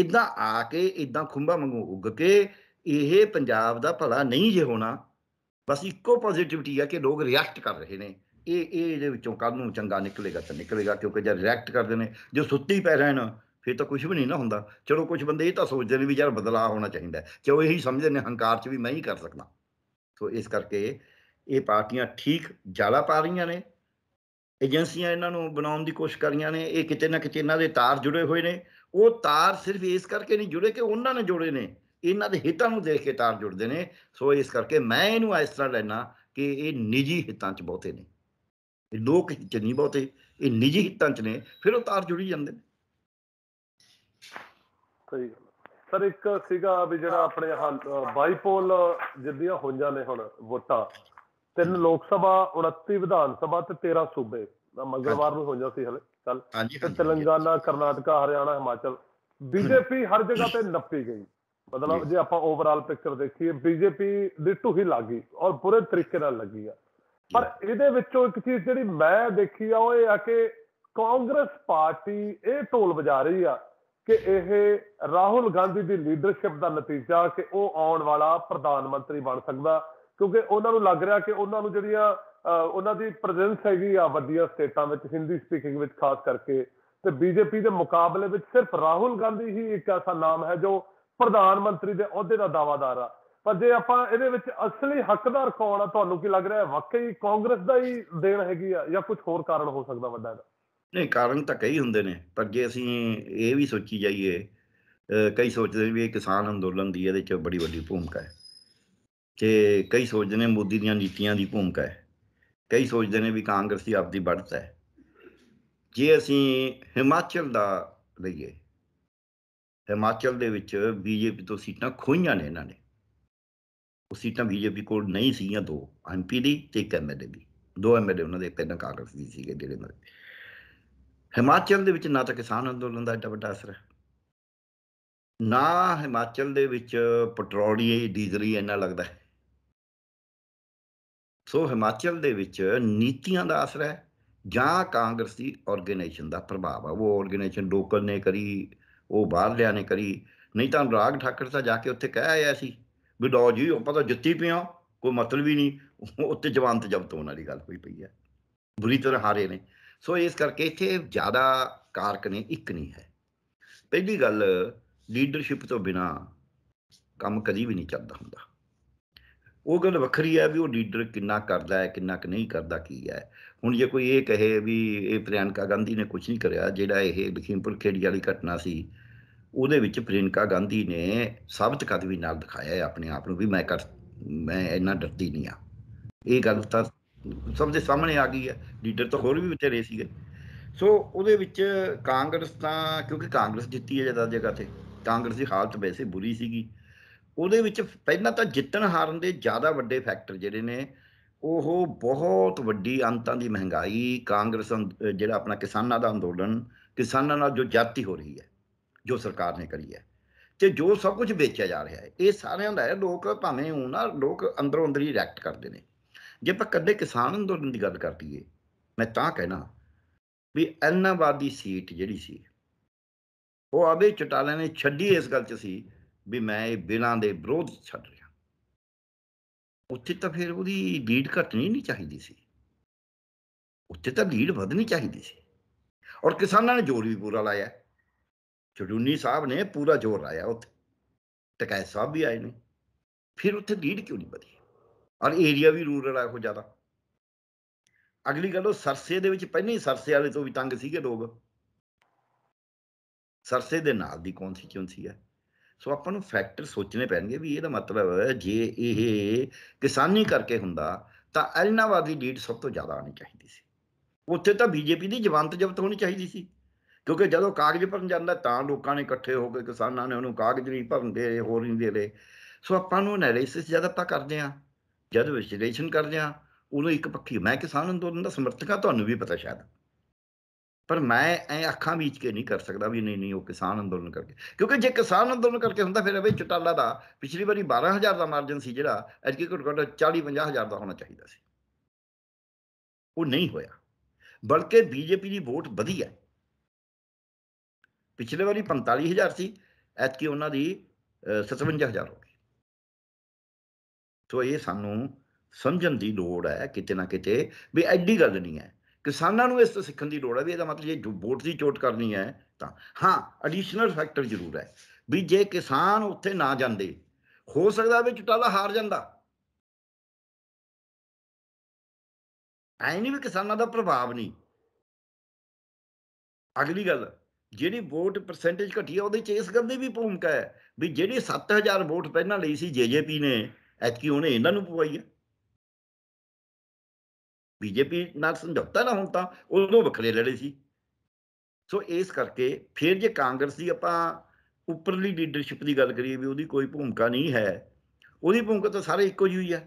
ਇਦਾਂ ਆ ਕੇ ਇਦਾਂ ਖੁੰਬਾ ਵਾਂਗੂ ਉੱਗ ਕੇ ਇਹ ਪੰਜਾਬ ਦਾ ਭਲਾ ਨਹੀਂ ਜੇ ਹੋਣਾ ਬਸ ਇੱਕੋ ਪੋਜ਼ਿਟਿਵਿਟੀ ਆ ਕਿ ਲੋਕ ਰਿਐਕਟ ਕਰ ਰਹੇ ਨੇ ਇਹ ਇਹ ਇਹਦੇ ਵਿੱਚੋਂ ਕੱਲ ਨੂੰ ਚੰਗਾ ਨਿਕਲੇਗਾ ਤਾਂ ਨਿਕਲੇਗਾ ਕਿਉਂਕਿ ਜੇ ਰਿਐਕਟ ਕਰਦੇ ਨੇ ਜੋ ਸੁੱਤੀ ਪੈ ਰਹੇ ਨੇ ਫੇਰ ਤਾਂ ਕੁਝ ਵੀ ਨਹੀਂ ਨਾ ਹੁੰਦਾ ਚਲੋ ਕੁਝ ਬੰਦੇ ਇਹ ਤਾਂ ਸੋਚਦੇ ਨੇ ਵੀ ਯਾਰ ਬਦਲਾਅ ਹੋਣਾ ਚਾਹੀਦਾ ਕਿ ਉਹ ਇਹੀ ਸਮਝਦੇ ਨੇ ਹੰਕਾਰ 'ਚ ਵੀ ਮੈਂ ਹੀ ਕਰ ਸਕਦਾ ਸੋ ਇਸ ਕਰਕੇ ਇਹ ਪਾਰਟੀਆਂ ਠੀਕ ਜਾਲਾ ਪਾ ਰਹੀਆਂ ਨੇ ਏਜੰਸੀਆਂ ਇਹਨਾਂ ਨੂੰ ਬਣਾਉਣ ਦੀ ਕੋਸ਼ਿਸ਼ ਕਰ ਰਹੀਆਂ ਨੇ ਇਹ ਕਿਤੇ ਨਾ ਕਿਤੇ ਇਹਨਾਂ ਦੇ ਤਾਰ ਜੁੜੇ ਹੋਏ ਨੇ ਉਹ ਤਾਰ ਸਿਰਫ ਇਸ ਕਰਕੇ ਨਹੀਂ ਜੁੜੇ ਕਿ ਉਹਨਾਂ ਨੇ ਜੁੜੇ ਨੇ ਇਹਨਾਂ ਦੇ ਹਿੱਤਾਂ ਨੂੰ ਦੇਖ ਕੇ ਤਾਰ ਜੁੜਦੇ ਨੇ ਸੋ ਇਸ ਕਰਕੇ ਮੈਂ ਇਹਨੂੰ ਇਸ ਤਰ੍ਹਾਂ ਲੈਣਾ ਕਿ ਇਹ ਨਿੱਜੀ ਹਿੱਤਾਂ 'ਚ ਬਹੁਤੇ ਨੇ ਇਹ ਲੋਕ ਹਿੱਤ ਨਹੀਂ ਬਹੁਤੇ ਇਹ ਨਿੱਜੀ ਹਿੱਤਾਂ 'ਚ ਨੇ ਫਿਰ ਉਹ ਤਾਰ ਜੁੜੀ ਜਾਂਦੇ ਨੇ ਸਹੀ ਗੱਲ ਸਰ ਇੱਕ ਸੀਗਾ ਵੀ ਜਿਹੜਾ ਆਪਣੇ ਬਾਈਪੋਲ ਜਿੱਦੀਆਂ ਹੋਈਆਂ ਨੇ ਹੁਣ ਵੋਟਾਂ ਤਿੰਨ ਲੋਕ ਸਭਾ 29 ਵਿਧਾਨ ਸਭਾ ਤੇ 13 ਸੂਬੇ ਮੰਗਲਵਾਰ ਨੂੰ ਹੋਈਆਂ ਸੀ ਹਲੇ ਕੱਲ ਤੇ ਤੇਲੰਗਾਨਾ ਕਰਨਾਟਕਾ ਹਰਿਆਣਾ ਹਿਮਾਚਲ ਬੀਜੇਪੀ ਹਰ ਜਗ੍ਹਾ ਤੇ ਨੱਪੀ ਗਈ ਮਤਲਬ ਜੇ ਆਪਾਂ ਓਵਰਆਲ ਪਿਕਚਰ ਦੇਖੀਏ ਬੀਜੇਪੀ ਦੀ ਢੁਹੀ ਲੱਗੀ ਔਰ ਪੂਰੇ ਤਰੀਕੇ ਨਾਲ ਲੱਗੀ ਆ ਪਰ ਇਹਦੇ ਵਿੱਚੋਂ ਇੱਕ ਚੀਜ਼ ਜਿਹੜੀ ਮੈਂ ਦੇਖੀ ਆ ਉਹ ਇਹ ਆ ਕਿ ਕਾਂਗਰਸ ਪਾਰਟੀ ਇਹ ਢੋਲ ਵਜਾ ਰਹੀ ਆ ਕਿ ਇਹ ਰਾਹੁਲ ਗਾਂਧੀ ਦੀ ਲੀਡਰਸ਼ਿਪ ਦਾ ਨਤੀਜਾ ਕਿ ਉਹ ਆਉਣ ਵਾਲਾ ਪ੍ਰਧਾਨ ਮੰਤਰੀ ਬਣ ਸਕਦਾ ਕਿਉਂਕਿ ਉਹਨਾਂ ਨੂੰ ਲੱਗ ਰਿਹਾ ਕਿ ਉਹਨਾਂ ਨੂੰ ਜਿਹੜੀਆਂ ਉਹਨਾਂ ਦੀ ਪ੍ਰੈਜ਼ੈਂਸ ਹੈਗੀ ਆ ਵੱਡੀਆਂ ਸਟੇਟਾਂ ਵਿੱਚ ਹਿੰਦੀ ਸਪੀਕਿੰਗ ਵਿੱਚ ਖਾਸ ਕਰਕੇ ਤੇ ਬੀਜੇਪੀ ਦੇ ਮੁਕਾਬਲੇ ਵਿੱਚ ਸਿਰਫ ਰਾਹੁਲ ਗਾਂਧੀ ਹੀ ਇੱਕ ਐਸਾ ਨਾਮ ਹੈ ਜੋ ਪ੍ਰਧਾਨ ਮੰਤਰੀ ਦੇ ਅਹੁਦੇ ਦਾ ਦਾਵਾਦਾਰ ਆ ਪਰ ਜੇ ਆਪਾਂ ਇਹਦੇ ਵਿੱਚ ਅਸਲੀ ਹੱਕਦਾਰ ਕੌਣ ਆ ਤੁਹਾਨੂੰ ਕੀ ਲੱਗ ਰਿਹਾ ਹੈ ਵਾਕਈ ਕਾਂਗਰਸ ਦਾ ਹੀ ਦੇਣ ਹੈਗੀ ਆ ਜਾਂ ਕੁਝ ਹੋਰ ਕਾਰਨ ਹੋ ਸਕਦਾ ਵੱਡਾ ਇਹਦਾ ਨਹੀਂ ਕਾਰਨ ਤਾਂ ਕਈ ਹੁੰਦੇ ਨੇ ਪਰ ਜੇ ਅਸੀਂ ਇਹ ਵੀ ਸੋਚੀ ਜਾਈਏ ਕਈ ਸੋਚਦੇ ਵੀ ਇਹ ਕਿਸਾਨ ਅੰਦੋਲਨ ਦੀ ਇਹਦੇ 'ਚ ਬੜੀ ਵੱਡੀ ਭੂਮਿਕਾ ਹੈ ਤੇ ਕਈ ਸੋਚਦੇ ਨੇ ਮੋਦੀ ਦੀਆਂ ਨੀਤੀਆਂ ਦੀ ਭੂਮਿਕਾ ਹੈ ਕਈ ਸੋਚਦੇ ਨੇ ਵੀ ਕਾਂਗਰਸ ਦੀ ਆਪਦੀ ਬੜਤ ਹੈ ਜੇ ਅਸੀਂ ਹਿਮਾਚਲ ਦਾ ਲਈਏ ਹਿਮਾਚਲ ਦੇ ਵਿੱਚ ਬੀਜੇਪੀ ਤੋਂ ਸੀਟਾਂ ਖੋਈਆਂ ਨੇ ਇਹਨਾਂ ਨੇ ਉਹ ਸੀਟਾਂ ਬੀਜੇਪੀ ਕੋਲ ਨਹੀਂ ਸੀਗੀਆਂ ਦੋ ਐਮਪੀ ਦੀ ਤੇ ਇੱਕ ਐਮਐਲਏ ਦੀ ਦੋ ਐਮਐਲਏ ਉਹਨਾਂ ਦੇ ਪਹਿਲਾਂ ਕਾਂਗਰਸ ਦੀ ਸੀਗੇ ਜਿਹੜੇ ਮਰੇ ਹਿਮਾਚਲ ਦੇ ਵਿੱਚ ਨਾ ਤਾਂ ਕਿਸਾਨ ਅੰਦੋਲਨ ਦਾ ਇੱਡਾ ਵੱਡਾ ਅਸਰ ਹੈ ਨਾ ਹਿਮਾਚਲ ਦੇ ਵਿੱਚ ਪੈਟਰੋਲੀਏ ਡੀਜ਼ਲੀ ਇੰਨਾ ਲੱਗਦਾ ਹੈ ਸੋ ਹਿਮਾਚਲ ਦੇ ਵਿੱਚ ਨੀਤੀਆਂ ਦਾ ਅਸਰ ਹੈ ਜਾਂ ਕਾਂਗਰਸ ਦੀ ਆਰਗੇਨਾਈਜੇਸ਼ਨ ਦਾ ਪ੍ਰਭਾਵ ਹੈ ਉਹ ਆਰਗੇਨਾਈਜੇਸ਼ਨ ਲੋਕਲ ਨੇ ਕਰੀ ਉਹ ਬਾਹਰ ਲਿਆ ਨੇ ਕਰੀ ਨਹੀਂ ਤਾਂ ਰਾਗ ਠਾਕਰ ਤਾਂ ਜਾ ਕੇ ਉੱਥੇ ਕਹਿ ਆਇਆ ਸੀ ਵੀ ਲੋ ਜੀ ਉਹ ਪਤਾ ਜੁੱਤੀ ਪਿਆ ਕੋਈ ਮਤਲਬ ਹੀ ਨਹੀਂ ਉੱਤੇ ਜਵਾਨ ਤੇ ਜਬਤ ਹੋਣ ਵਾਲੀ ਗੱਲ ਹੋਈ ਪਈ ਹੈ ਬੁਰੀ ਤਰ੍ਹਾਂ ਹਾਰੇ ਨੇ ਸੋ ਇਸ ਕਰਕੇ ਇੱਥੇ ਜ਼ਿਆਦਾ ਕਾਰਕ ਨੇ ਇੱਕ ਨਹੀਂ ਹੈ ਪਹਿਲੀ ਗੱਲ ਲੀਡਰਸ਼ਿਪ ਤੋਂ ਬਿਨਾ ਕੰਮ ਕਦੀ ਵੀ ਨਹੀਂ ਚੱਲਦਾ ਹੁੰਦਾ ਉਹ ਗੱਲ ਵੱਖਰੀ ਹੈ ਵੀ ਉਹ ਲੀਡਰ ਕਿੰਨਾ ਕਰਦਾ ਹੈ ਕਿੰਨਾ ਕਿ ਨਹੀਂ ਕਰਦਾ ਕੀ ਹੈ ਹੁਣ ਜੇ ਕੋਈ ਇਹ ਕਹੇ ਵੀ ਇਹ ਪ੍ਰਿਆੰਕਾ ਗਾਂਧੀ ਨੇ ਕੁਝ ਨਹੀਂ ਕਰਿਆ ਜਿਹੜਾ ਇਹ ਲਖੀਮਪੁਰ ਖੇੜੀ ਵਾਲੀ ਘਟਨਾ ਸੀ ਉਹਦੇ ਵਿੱਚ ਪ੍ਰਿਆੰਕਾ ਗਾਂਧੀ ਨੇ ਸਾਬਤ ਵੀ ਨਾਲ ਦਿਖਾਇਆ ਹੈ ਆਪਣੇ ਆਪ ਨੂੰ ਵੀ ਮੈਂ ਕਰ ਮੈਂ ਇੰਨਾ ਡਰਦੀ ਨਹੀਂ ਆ ਇਹ ਗੱਲ ਤਾਂ ਸਭ ਦੇ ਸਾਹਮਣੇ ਆ ਗਈ ਹੈ ਲੀਡਰ ਤਾਂ ਹੋਰ ਵੀ ਵਿਚਰੇ ਸੀਗੇ ਸੋ ਉਹਦੇ ਵਿੱਚ ਕਾਂਗਰਸ ਤਾਂ ਕਿਉਂਕਿ ਕਾਂਗਰਸ ਜਿੱਤੀ ਹੈ ਜਿਆਦਾ ਜਗ੍ਹਾ ਤੇ ਕਾਂਗਰਸ ਦੀ ਹਾਲਤ ਵੈਸੇ ਬੁਰੀ ਸੀਗੀ ਉਹਦੇ ਵਿੱਚ ਪਹਿਲਾਂ ਤਾਂ ਜਿੱਤਣ ਹਾਰਨ ਦੇ ਜ਼ਿਆਦਾ ਵੱਡੇ ਫੈਕਟਰ ਜਿਹੜੇ ਨੇ ਉਹ ਬਹੁਤ ਵੱਡੀ ਅੰਤਾਂ ਦੀ ਮਹਿੰਗਾਈ ਕਾਂਗਰਸ ਜਿਹੜਾ ਆਪਣਾ ਕਿਸਾਨਾਂ ਦਾ ਅੰਦੋਲਨ ਕਿਸਾਨਾਂ ਨਾਲ ਜੋ ਜਾਤੀ ਹੋ ਰਹੀ ਹੈ ਜੋ ਸਰਕਾਰ ਨੇ ਕਰੀ ਹੈ ਤੇ ਜੋ ਸਭ ਕੁਝ ਵੇਚਿਆ ਜਾ ਰਿਹਾ ਹੈ ਇਹ ਸਾਰਿਆਂ ਦਾ ਹੈ ਲੋਕ ਭਾਵੇਂ ਹੋਣਾ ਲੋਕ ਅੰਦਰੋਂ ਅੰਦਰ ਹੀ ਰਿਐਕਟ ਕਰਦੇ ਨੇ ਜੇ ਆਪਾਂ ਕੱਦੇ ਕਿਸਾਨ ਅੰਦੋਲਨ ਦੀ ਗੱਲ ਕਰਦੀ ਮੈਂ ਤਾਂ ਕਹਿਣਾ ਵੀ ਐਲਨਾਬਾਦ ਦੀ ਸੀਟ ਜਿਹੜੀ ਸੀ ਉਹ ਆਵੇ ਚਟਾਲਾ ਨੇ ਛੱਡੀ ਇਸ ਗੱਲ 'ਚ ਸੀ ਵੀ ਮੈਂ ਇਹ ਬਿਨਾਂ ਦੇ ਵਿਰੋਧ ਛੱਡ ਰਿਹਾ ਉੱਥੇ ਤਾਂ ਫਿਰ ਉਹਦੀ ਢੀਡ ਘਟਣੀ ਨਹੀਂ ਚਾਹੀਦੀ ਸੀ ਉੱਥੇ ਤਾਂ ਢੀਡ ਵਧਣੀ ਚਾਹੀਦੀ ਸੀ ਔਰ ਕਿਸਾਨਾਂ ਨੇ ਜ਼ੋਰ ਵੀ ਪੂਰਾ ਲਾਇਆ ਚਡੂਨੀ ਸਾਹਿਬ ਨੇ ਪੂਰਾ ਜ਼ੋਰ ਲਾਇਆ ਉੱਥੇ ਟਕੈਸ ਸਾਹਿਬ ਵੀ ਆਏ ਨੇ ਫਿਰ ਉੱਥੇ ਢੀਡ ਕਿਉਂ ਨਹੀਂ ਵਧੀ ਔਰ ਏਰੀਆ ਵੀ ਰੂਰਲ ਆ ਕੋ ਜ਼ਿਆਦਾ ਅਗਲੀ ਗੱਲ ਉਹ ਸਰਸੇ ਦੇ ਵਿੱਚ ਪਹਿਲਾਂ ਹੀ ਸਰਸੇ ਵਾਲੇ ਤੋਂ ਵੀ ਤੰਗ ਸੀਗੇ ਲੋਕ ਸਰਸੇ ਦੇ ਨਾਲ ਦੀ ਕਿਉਂ ਹੈ ਸੋ ਆਪਾਂ ਨੂੰ ਫੈਕਟਰ ਸੋਚਨੇ ਪੈਣਗੇ ਵੀ ਇਹਦਾ ਮਤਲਬ ਹੈ ਜੇ ਇਹ ਕਿਸਾਨੀ ਕਰਕੇ ਹੁੰਦਾ ਤਾਂ ਅਲਨਾਵਾਦੀ ਲੀਡ ਸਭ ਤੋਂ ਜ਼ਿਆਦਾ ਆਣੀ ਚਾਹੀਦੀ ਸੀ ਉੱਥੇ ਤਾਂ ਬੀਜੇਪੀ ਦੀ ਜਵੰਤ ਜਵਤ ਹੋਣੀ ਚਾਹੀਦੀ ਸੀ ਕਿਉਂਕਿ ਜਦੋਂ ਕਾਗਜ਼ ਭਰਨ ਜਾਂਦਾ ਤਾਂ ਲੋਕਾਂ ਨੇ ਇਕੱਠੇ ਹੋ ਕੇ ਕਿਸਾਨਾਂ ਨੇ ਉਹਨੂੰ ਕਾਗਜ਼ ਨਹੀਂ ਭਰਨ ਦੇ ਹੋਰ ਨਹੀਂ ਦੇ ਰਹੇ ਸੋ ਆਪਾਂ ਨੂੰ ਐਨਾਲਿਸਿਸ ਜ਼ਿਆਦਾ ਆਪਾਂ ਕਰਦੇ ਆ ਜਦ ਵਿਸ਼ਲੇਸ਼ਣ ਕਰਦੇ ਆ ਉਹਨੂੰ ਇੱਕ ਪੱਖੀ ਮੈਂ ਕਿਸਾਨ ਅੰਦੋਲਨ ਦਾ ਸਮਰਥਕ ਆ ਤੁਹਾਨੂੰ ਵੀ ਪਤਾ ਸ਼ਾਇਦ ਪਰ ਮੈਂ ਐ ਅੱਖਾਂ ਵਿੱਚ ਕੇ ਨਹੀਂ ਕਰ ਸਕਦਾ ਵੀ ਨਹੀਂ ਨਹੀਂ ਉਹ ਕਿਸਾਨ ਅੰਦੋਲਨ ਕਰਕੇ ਕਿਉਂਕਿ ਜੇ ਕਿਸਾਨ ਅੰਦੋਲਨ ਕਰਕੇ ਹੁੰਦਾ ਫਿਰ ਇਹ ਚਟਾਲਾ ਦਾ ਪਿਛਲੀ ਵਾਰੀ 12000 ਦਾ ਮਾਰਜਨ ਸੀ ਜਿਹੜਾ ਅੱਜ ਕੀ ਘਟ ਘਟ 40 50000 ਦਾ ਹੋਣਾ ਚਾਹੀਦਾ ਸੀ ਉਹ ਨਹੀਂ ਹੋਇਆ ਬਲਕਿ ਬੀਜੇਪੀ ਦੀ ਵੋਟ ਵਧੀ ਹੈ ਪਿਛਲੇ ਵਾਰੀ 45000 ਸੀ ਐਤਕੀ ਉਹਨਾਂ ਦੀ 57000 ਹੋ ਸੋ ਇਹ ਸਾਨੂੰ ਸਮਝਣ ਦੀ ਲੋੜ ਹੈ ਕਿਤੇ ਨਾ ਕਿਤੇ ਵੀ ਐਡੀ ਗੱਲ ਨਹੀਂ ਹੈ ਕਿਸਾਨਾਂ ਨੂੰ ਇਸ ਤੋਂ ਸਿੱਖਣ ਦੀ ਲੋੜ ਹੈ ਵੀ ਇਹਦਾ ਮਤਲਬ ਜੋ ਵੋਟ ਦੀ ਚੋਟ ਕਰਨੀ ਹੈ ਤਾਂ ਹਾਂ ਐਡੀਸ਼ਨਲ ਫੈਕਟਰ ਜ਼ਰੂਰ ਹੈ ਵੀ ਜੇ ਕਿਸਾਨ ਉੱਥੇ ਨਾ ਜਾਂਦੇ ਹੋ ਸਕਦਾ ਵੀ ਚਟਾਲਾ ਹਾਰ ਜਾਂਦਾ ਐ ਨਹੀਂ ਵੀ ਕਿਸਾਨਾਂ ਦਾ ਪ੍ਰਭਾਵ ਨਹੀਂ ਅਗਲੀ ਗੱਲ ਜਿਹੜੀ ਵੋਟ ਪਰਸੈਂਟੇਜ ਘਟੀ ਆ ਉਹਦੇ ਚ ਇਸ ਗੱਲ ਦੀ ਵੀ ਭੂਮਿਕਾ ਹੈ ਵੀ ਜਿਹੜੀ 7000 ਵੋਟ ਪਹਿਲਾਂ ਲਈ ਸੀ ਜੇਜੇਪੀ ਨੇ ਐਤਕੀ ਉਹਨੇ ਇਹਨਾਂ ਨੂੰ ਪਵਾਈ ਹੈ ਬੀਜੇਪੀ ਨਾਲ ਸਮਝੌਤਾ ਨਾ ਹੁਣ ਤਾਂ ਉਦੋਂ ਵੱਖਰੇ ਲੜੇ ਸੀ ਸੋ ਇਸ ਕਰਕੇ ਫਿਰ ਜੇ ਕਾਂਗਰਸ ਦੀ ਆਪਾਂ ਉੱਪਰਲੀ ਲੀਡਰਸ਼ਿਪ ਦੀ ਗੱਲ ਕਰੀਏ ਵੀ ਉਹਦੀ ਕੋਈ ਭੂਮਿਕਾ ਨਹੀਂ ਹੈ ਉਹਦੀ ਭੂਮਿਕਾ ਤਾਂ ਸਾਰੇ ਇੱਕੋ ਜਿਹੀ ਹੈ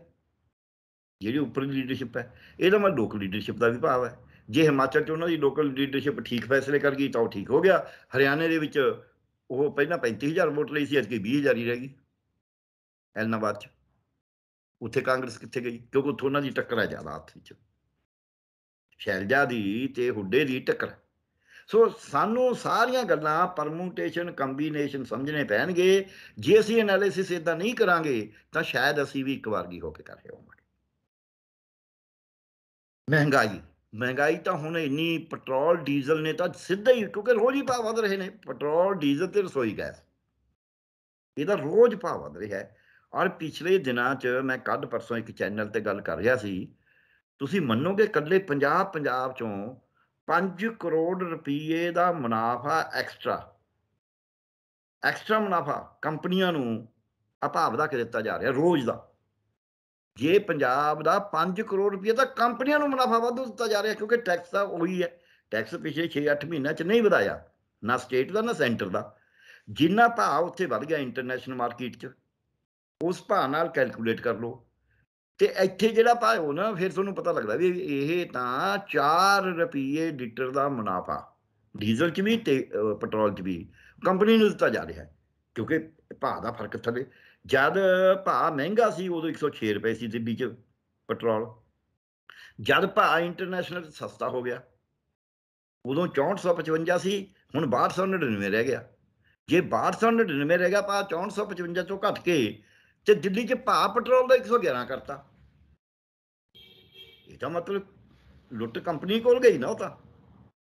ਜਿਹੜੀ ਉੱਪਰਲੀ ਲੀਡਰਸ਼ਿਪ ਹੈ ਇਹਦਾ ਮਤਲਬ ਲੋਕਲ ਲੀਡਰਸ਼ਿਪ ਦਾ ਵੀ ਭਾਵ ਹੈ ਜੇ ਹਿਮਾਚਲ 'ਚ ਉਹਨਾਂ ਦੀ ਲੋਕਲ ਲੀਡਰਸ਼ਿਪ ਠੀਕ ਫੈਸਲੇ ਕਰ ਗਈ ਤਾਂ ਉਹ ਠੀਕ ਹੋ ਗਿਆ ਹਰਿਆਣੇ ਦੇ ਵਿੱਚ ਉਹ ਪਹਿਲਾਂ 35000 ਵੋਟ ਲਈ ਸੀ ਅੱਜ ਕੀ 20000 ਹੀ ਰਹਿ ਗਈ ਐਲਨਾਬਾਦ 'ਚ ਉੱਥੇ ਕਾਂਗਰਸ ਕਿੱਥੇ ਗਈ ਕਿਉਂਕਿ ਉੱਥੋਂ ਉਹਨਾਂ ਦੀ ਟੱਕਰ ਹੈ ਜ਼ਿਆਦਾ ਹੱਥ ਵਿੱਚ ਸ਼ੈਲਜਾ ਦੀ ਤੇ ਹੁੱਡੇ ਦੀ ਟੱਕਰ ਸੋ ਸਾਨੂੰ ਸਾਰੀਆਂ ਗੱਲਾਂ ਪਰਮੂਟੇਸ਼ਨ ਕੰਬੀਨੇਸ਼ਨ ਸਮਝਣੇ ਪੈਣਗੇ ਜੇ ਅਸੀਂ ਐਨਾਲਿਸਿਸ ਇਦਾਂ ਨਹੀਂ ਕਰਾਂਗੇ ਤਾਂ ਸ਼ਾਇਦ ਅਸੀਂ ਵੀ ਇੱਕ ਵਾਰਗੀ ਹੋ ਕੇ ਕਰ ਰਹੇ ਹੋਵਾਂਗੇ ਮਹਿੰਗਾਈ ਮਹਿੰਗਾਈ ਤਾਂ ਹੁਣ ਇੰਨੀ ਪੈਟਰੋਲ ਡੀਜ਼ਲ ਨੇ ਤਾਂ ਸਿੱਧਾ ਹੀ ਕਿਉਂਕਿ ਰੋਜ਼ ਹੀ ਭਾਅ ਵਧ ਰਹੇ ਨੇ ਪੈਟਰੋਲ ਡੀਜ਼ਲ ਤੇ ਰਸੋਈ ਗੈਸ ਇਹਦਾ ਰੋਜ਼ ਭਾਅ ਵਧ ਰਿਹਾ ਹੈ ਔਰ ਪਿਛਲੇ ਦਿਨਾਂ 'ਚ ਮੈਂ ਕੱਦ ਪਰਸੋਂ ਇੱਕ ਚੈਨਲ ਤੇ ਗੱਲ ਕਰ ਰਿਹਾ ਸੀ ਤੁਸੀਂ ਮੰਨੋਗੇ ਕੱਲੇ ਪੰਜਾਬ ਪੰਜਾਬ ਚੋਂ 5 ਕਰੋੜ ਰੁਪਏ ਦਾ ਮੁਨਾਫਾ ਐਕਸਟਰਾ ਐਕਸਟਰਾ ਮੁਨਾਫਾ ਕੰਪਨੀਆਂ ਨੂੰ ਅਭਾਵ ਦਾ ਕਿ ਦਿੱਤਾ ਜਾ ਰਿਹਾ ਰੋਜ਼ ਦਾ ਜੇ ਪੰਜਾਬ ਦਾ 5 ਕਰੋੜ ਰੁਪਏ ਦਾ ਕੰਪਨੀਆਂ ਨੂੰ ਮੁਨਾਫਾ ਵਾਧੂ ਦਿੱਤਾ ਜਾ ਰਿਹਾ ਕਿਉਂਕਿ ਟੈਕਸ ਤਾਂ ਉਹੀ ਹੈ ਟੈਕਸ ਪਿਛਲੇ 6-8 ਮਹੀਨਾ 'ਚ ਨਹੀਂ ਵਧਾਇਆ ਨਾ ਸਟੇਟ ਦਾ ਨਾ ਸੈਂਟਰ ਦਾ ਜਿੰਨਾ ਭਾਅ ਉੱਥੇ ਵਧ ਗਿਆ ਇੰਟਰਨੈਸ਼ਨਲ ਮਾਰਕੀਟ 'ਚ ਉਸ ਭਾਅ ਨਾਲ ਕੈਲਕੂਲੇਟ ਕਰ ਲਓ ਤੇ ਇੱਥੇ ਜਿਹੜਾ ਭਾਅ ਹੋ ਨਾ ਫਿਰ ਤੁਹਾਨੂੰ ਪਤਾ ਲੱਗਦਾ ਵੀ ਇਹ ਤਾਂ 4 ਰੁਪਏ ਲੀਟਰ ਦਾ ਮੁਨਾਫਾ ਡੀਜ਼ਲ 'ਚ ਵੀ ਤੇ ਪੈਟਰੋਲ 'ਚ ਵੀ ਕੰਪਨੀ ਨੂੰ ਦਿੱਤਾ ਜਾ ਰਿਹਾ ਹੈ ਕਿਉਂਕਿ ਭਾਅ ਦਾ ਫਰਕ ਥੱਲੇ ਜਦ ਭਾਅ ਮਹਿੰਗਾ ਸੀ ਉਦੋਂ 106 ਰੁਪਏ ਸੀ ਦਿੱਲੀ 'ਚ ਪੈਟਰੋਲ ਜਦ ਭਾਅ ਇੰਟਰਨੈਸ਼ਨਲ ਸਸਤਾ ਹੋ ਗਿਆ ਉਦੋਂ 6455 ਸੀ ਹੁਣ 6299 ਰਹਿ ਗਿਆ ਜੇ 6299 ਰਹਿ ਗਿਆ ਭਾਅ 6455 ਤੋਂ ਘਟ ਕੇ ਤੇ ਦਿੱਲੀ 'ਚ ਭਾਅ ਪੈਟਰੋਲ ਦਾ 111 ਕਰਤਾ ਇਹਦਾ ਮਤਲਬ ਲੁੱਟ ਕੰਪਨੀ ਕੋਲ ਗਈ ਨਾ ਉਹ ਤਾਂ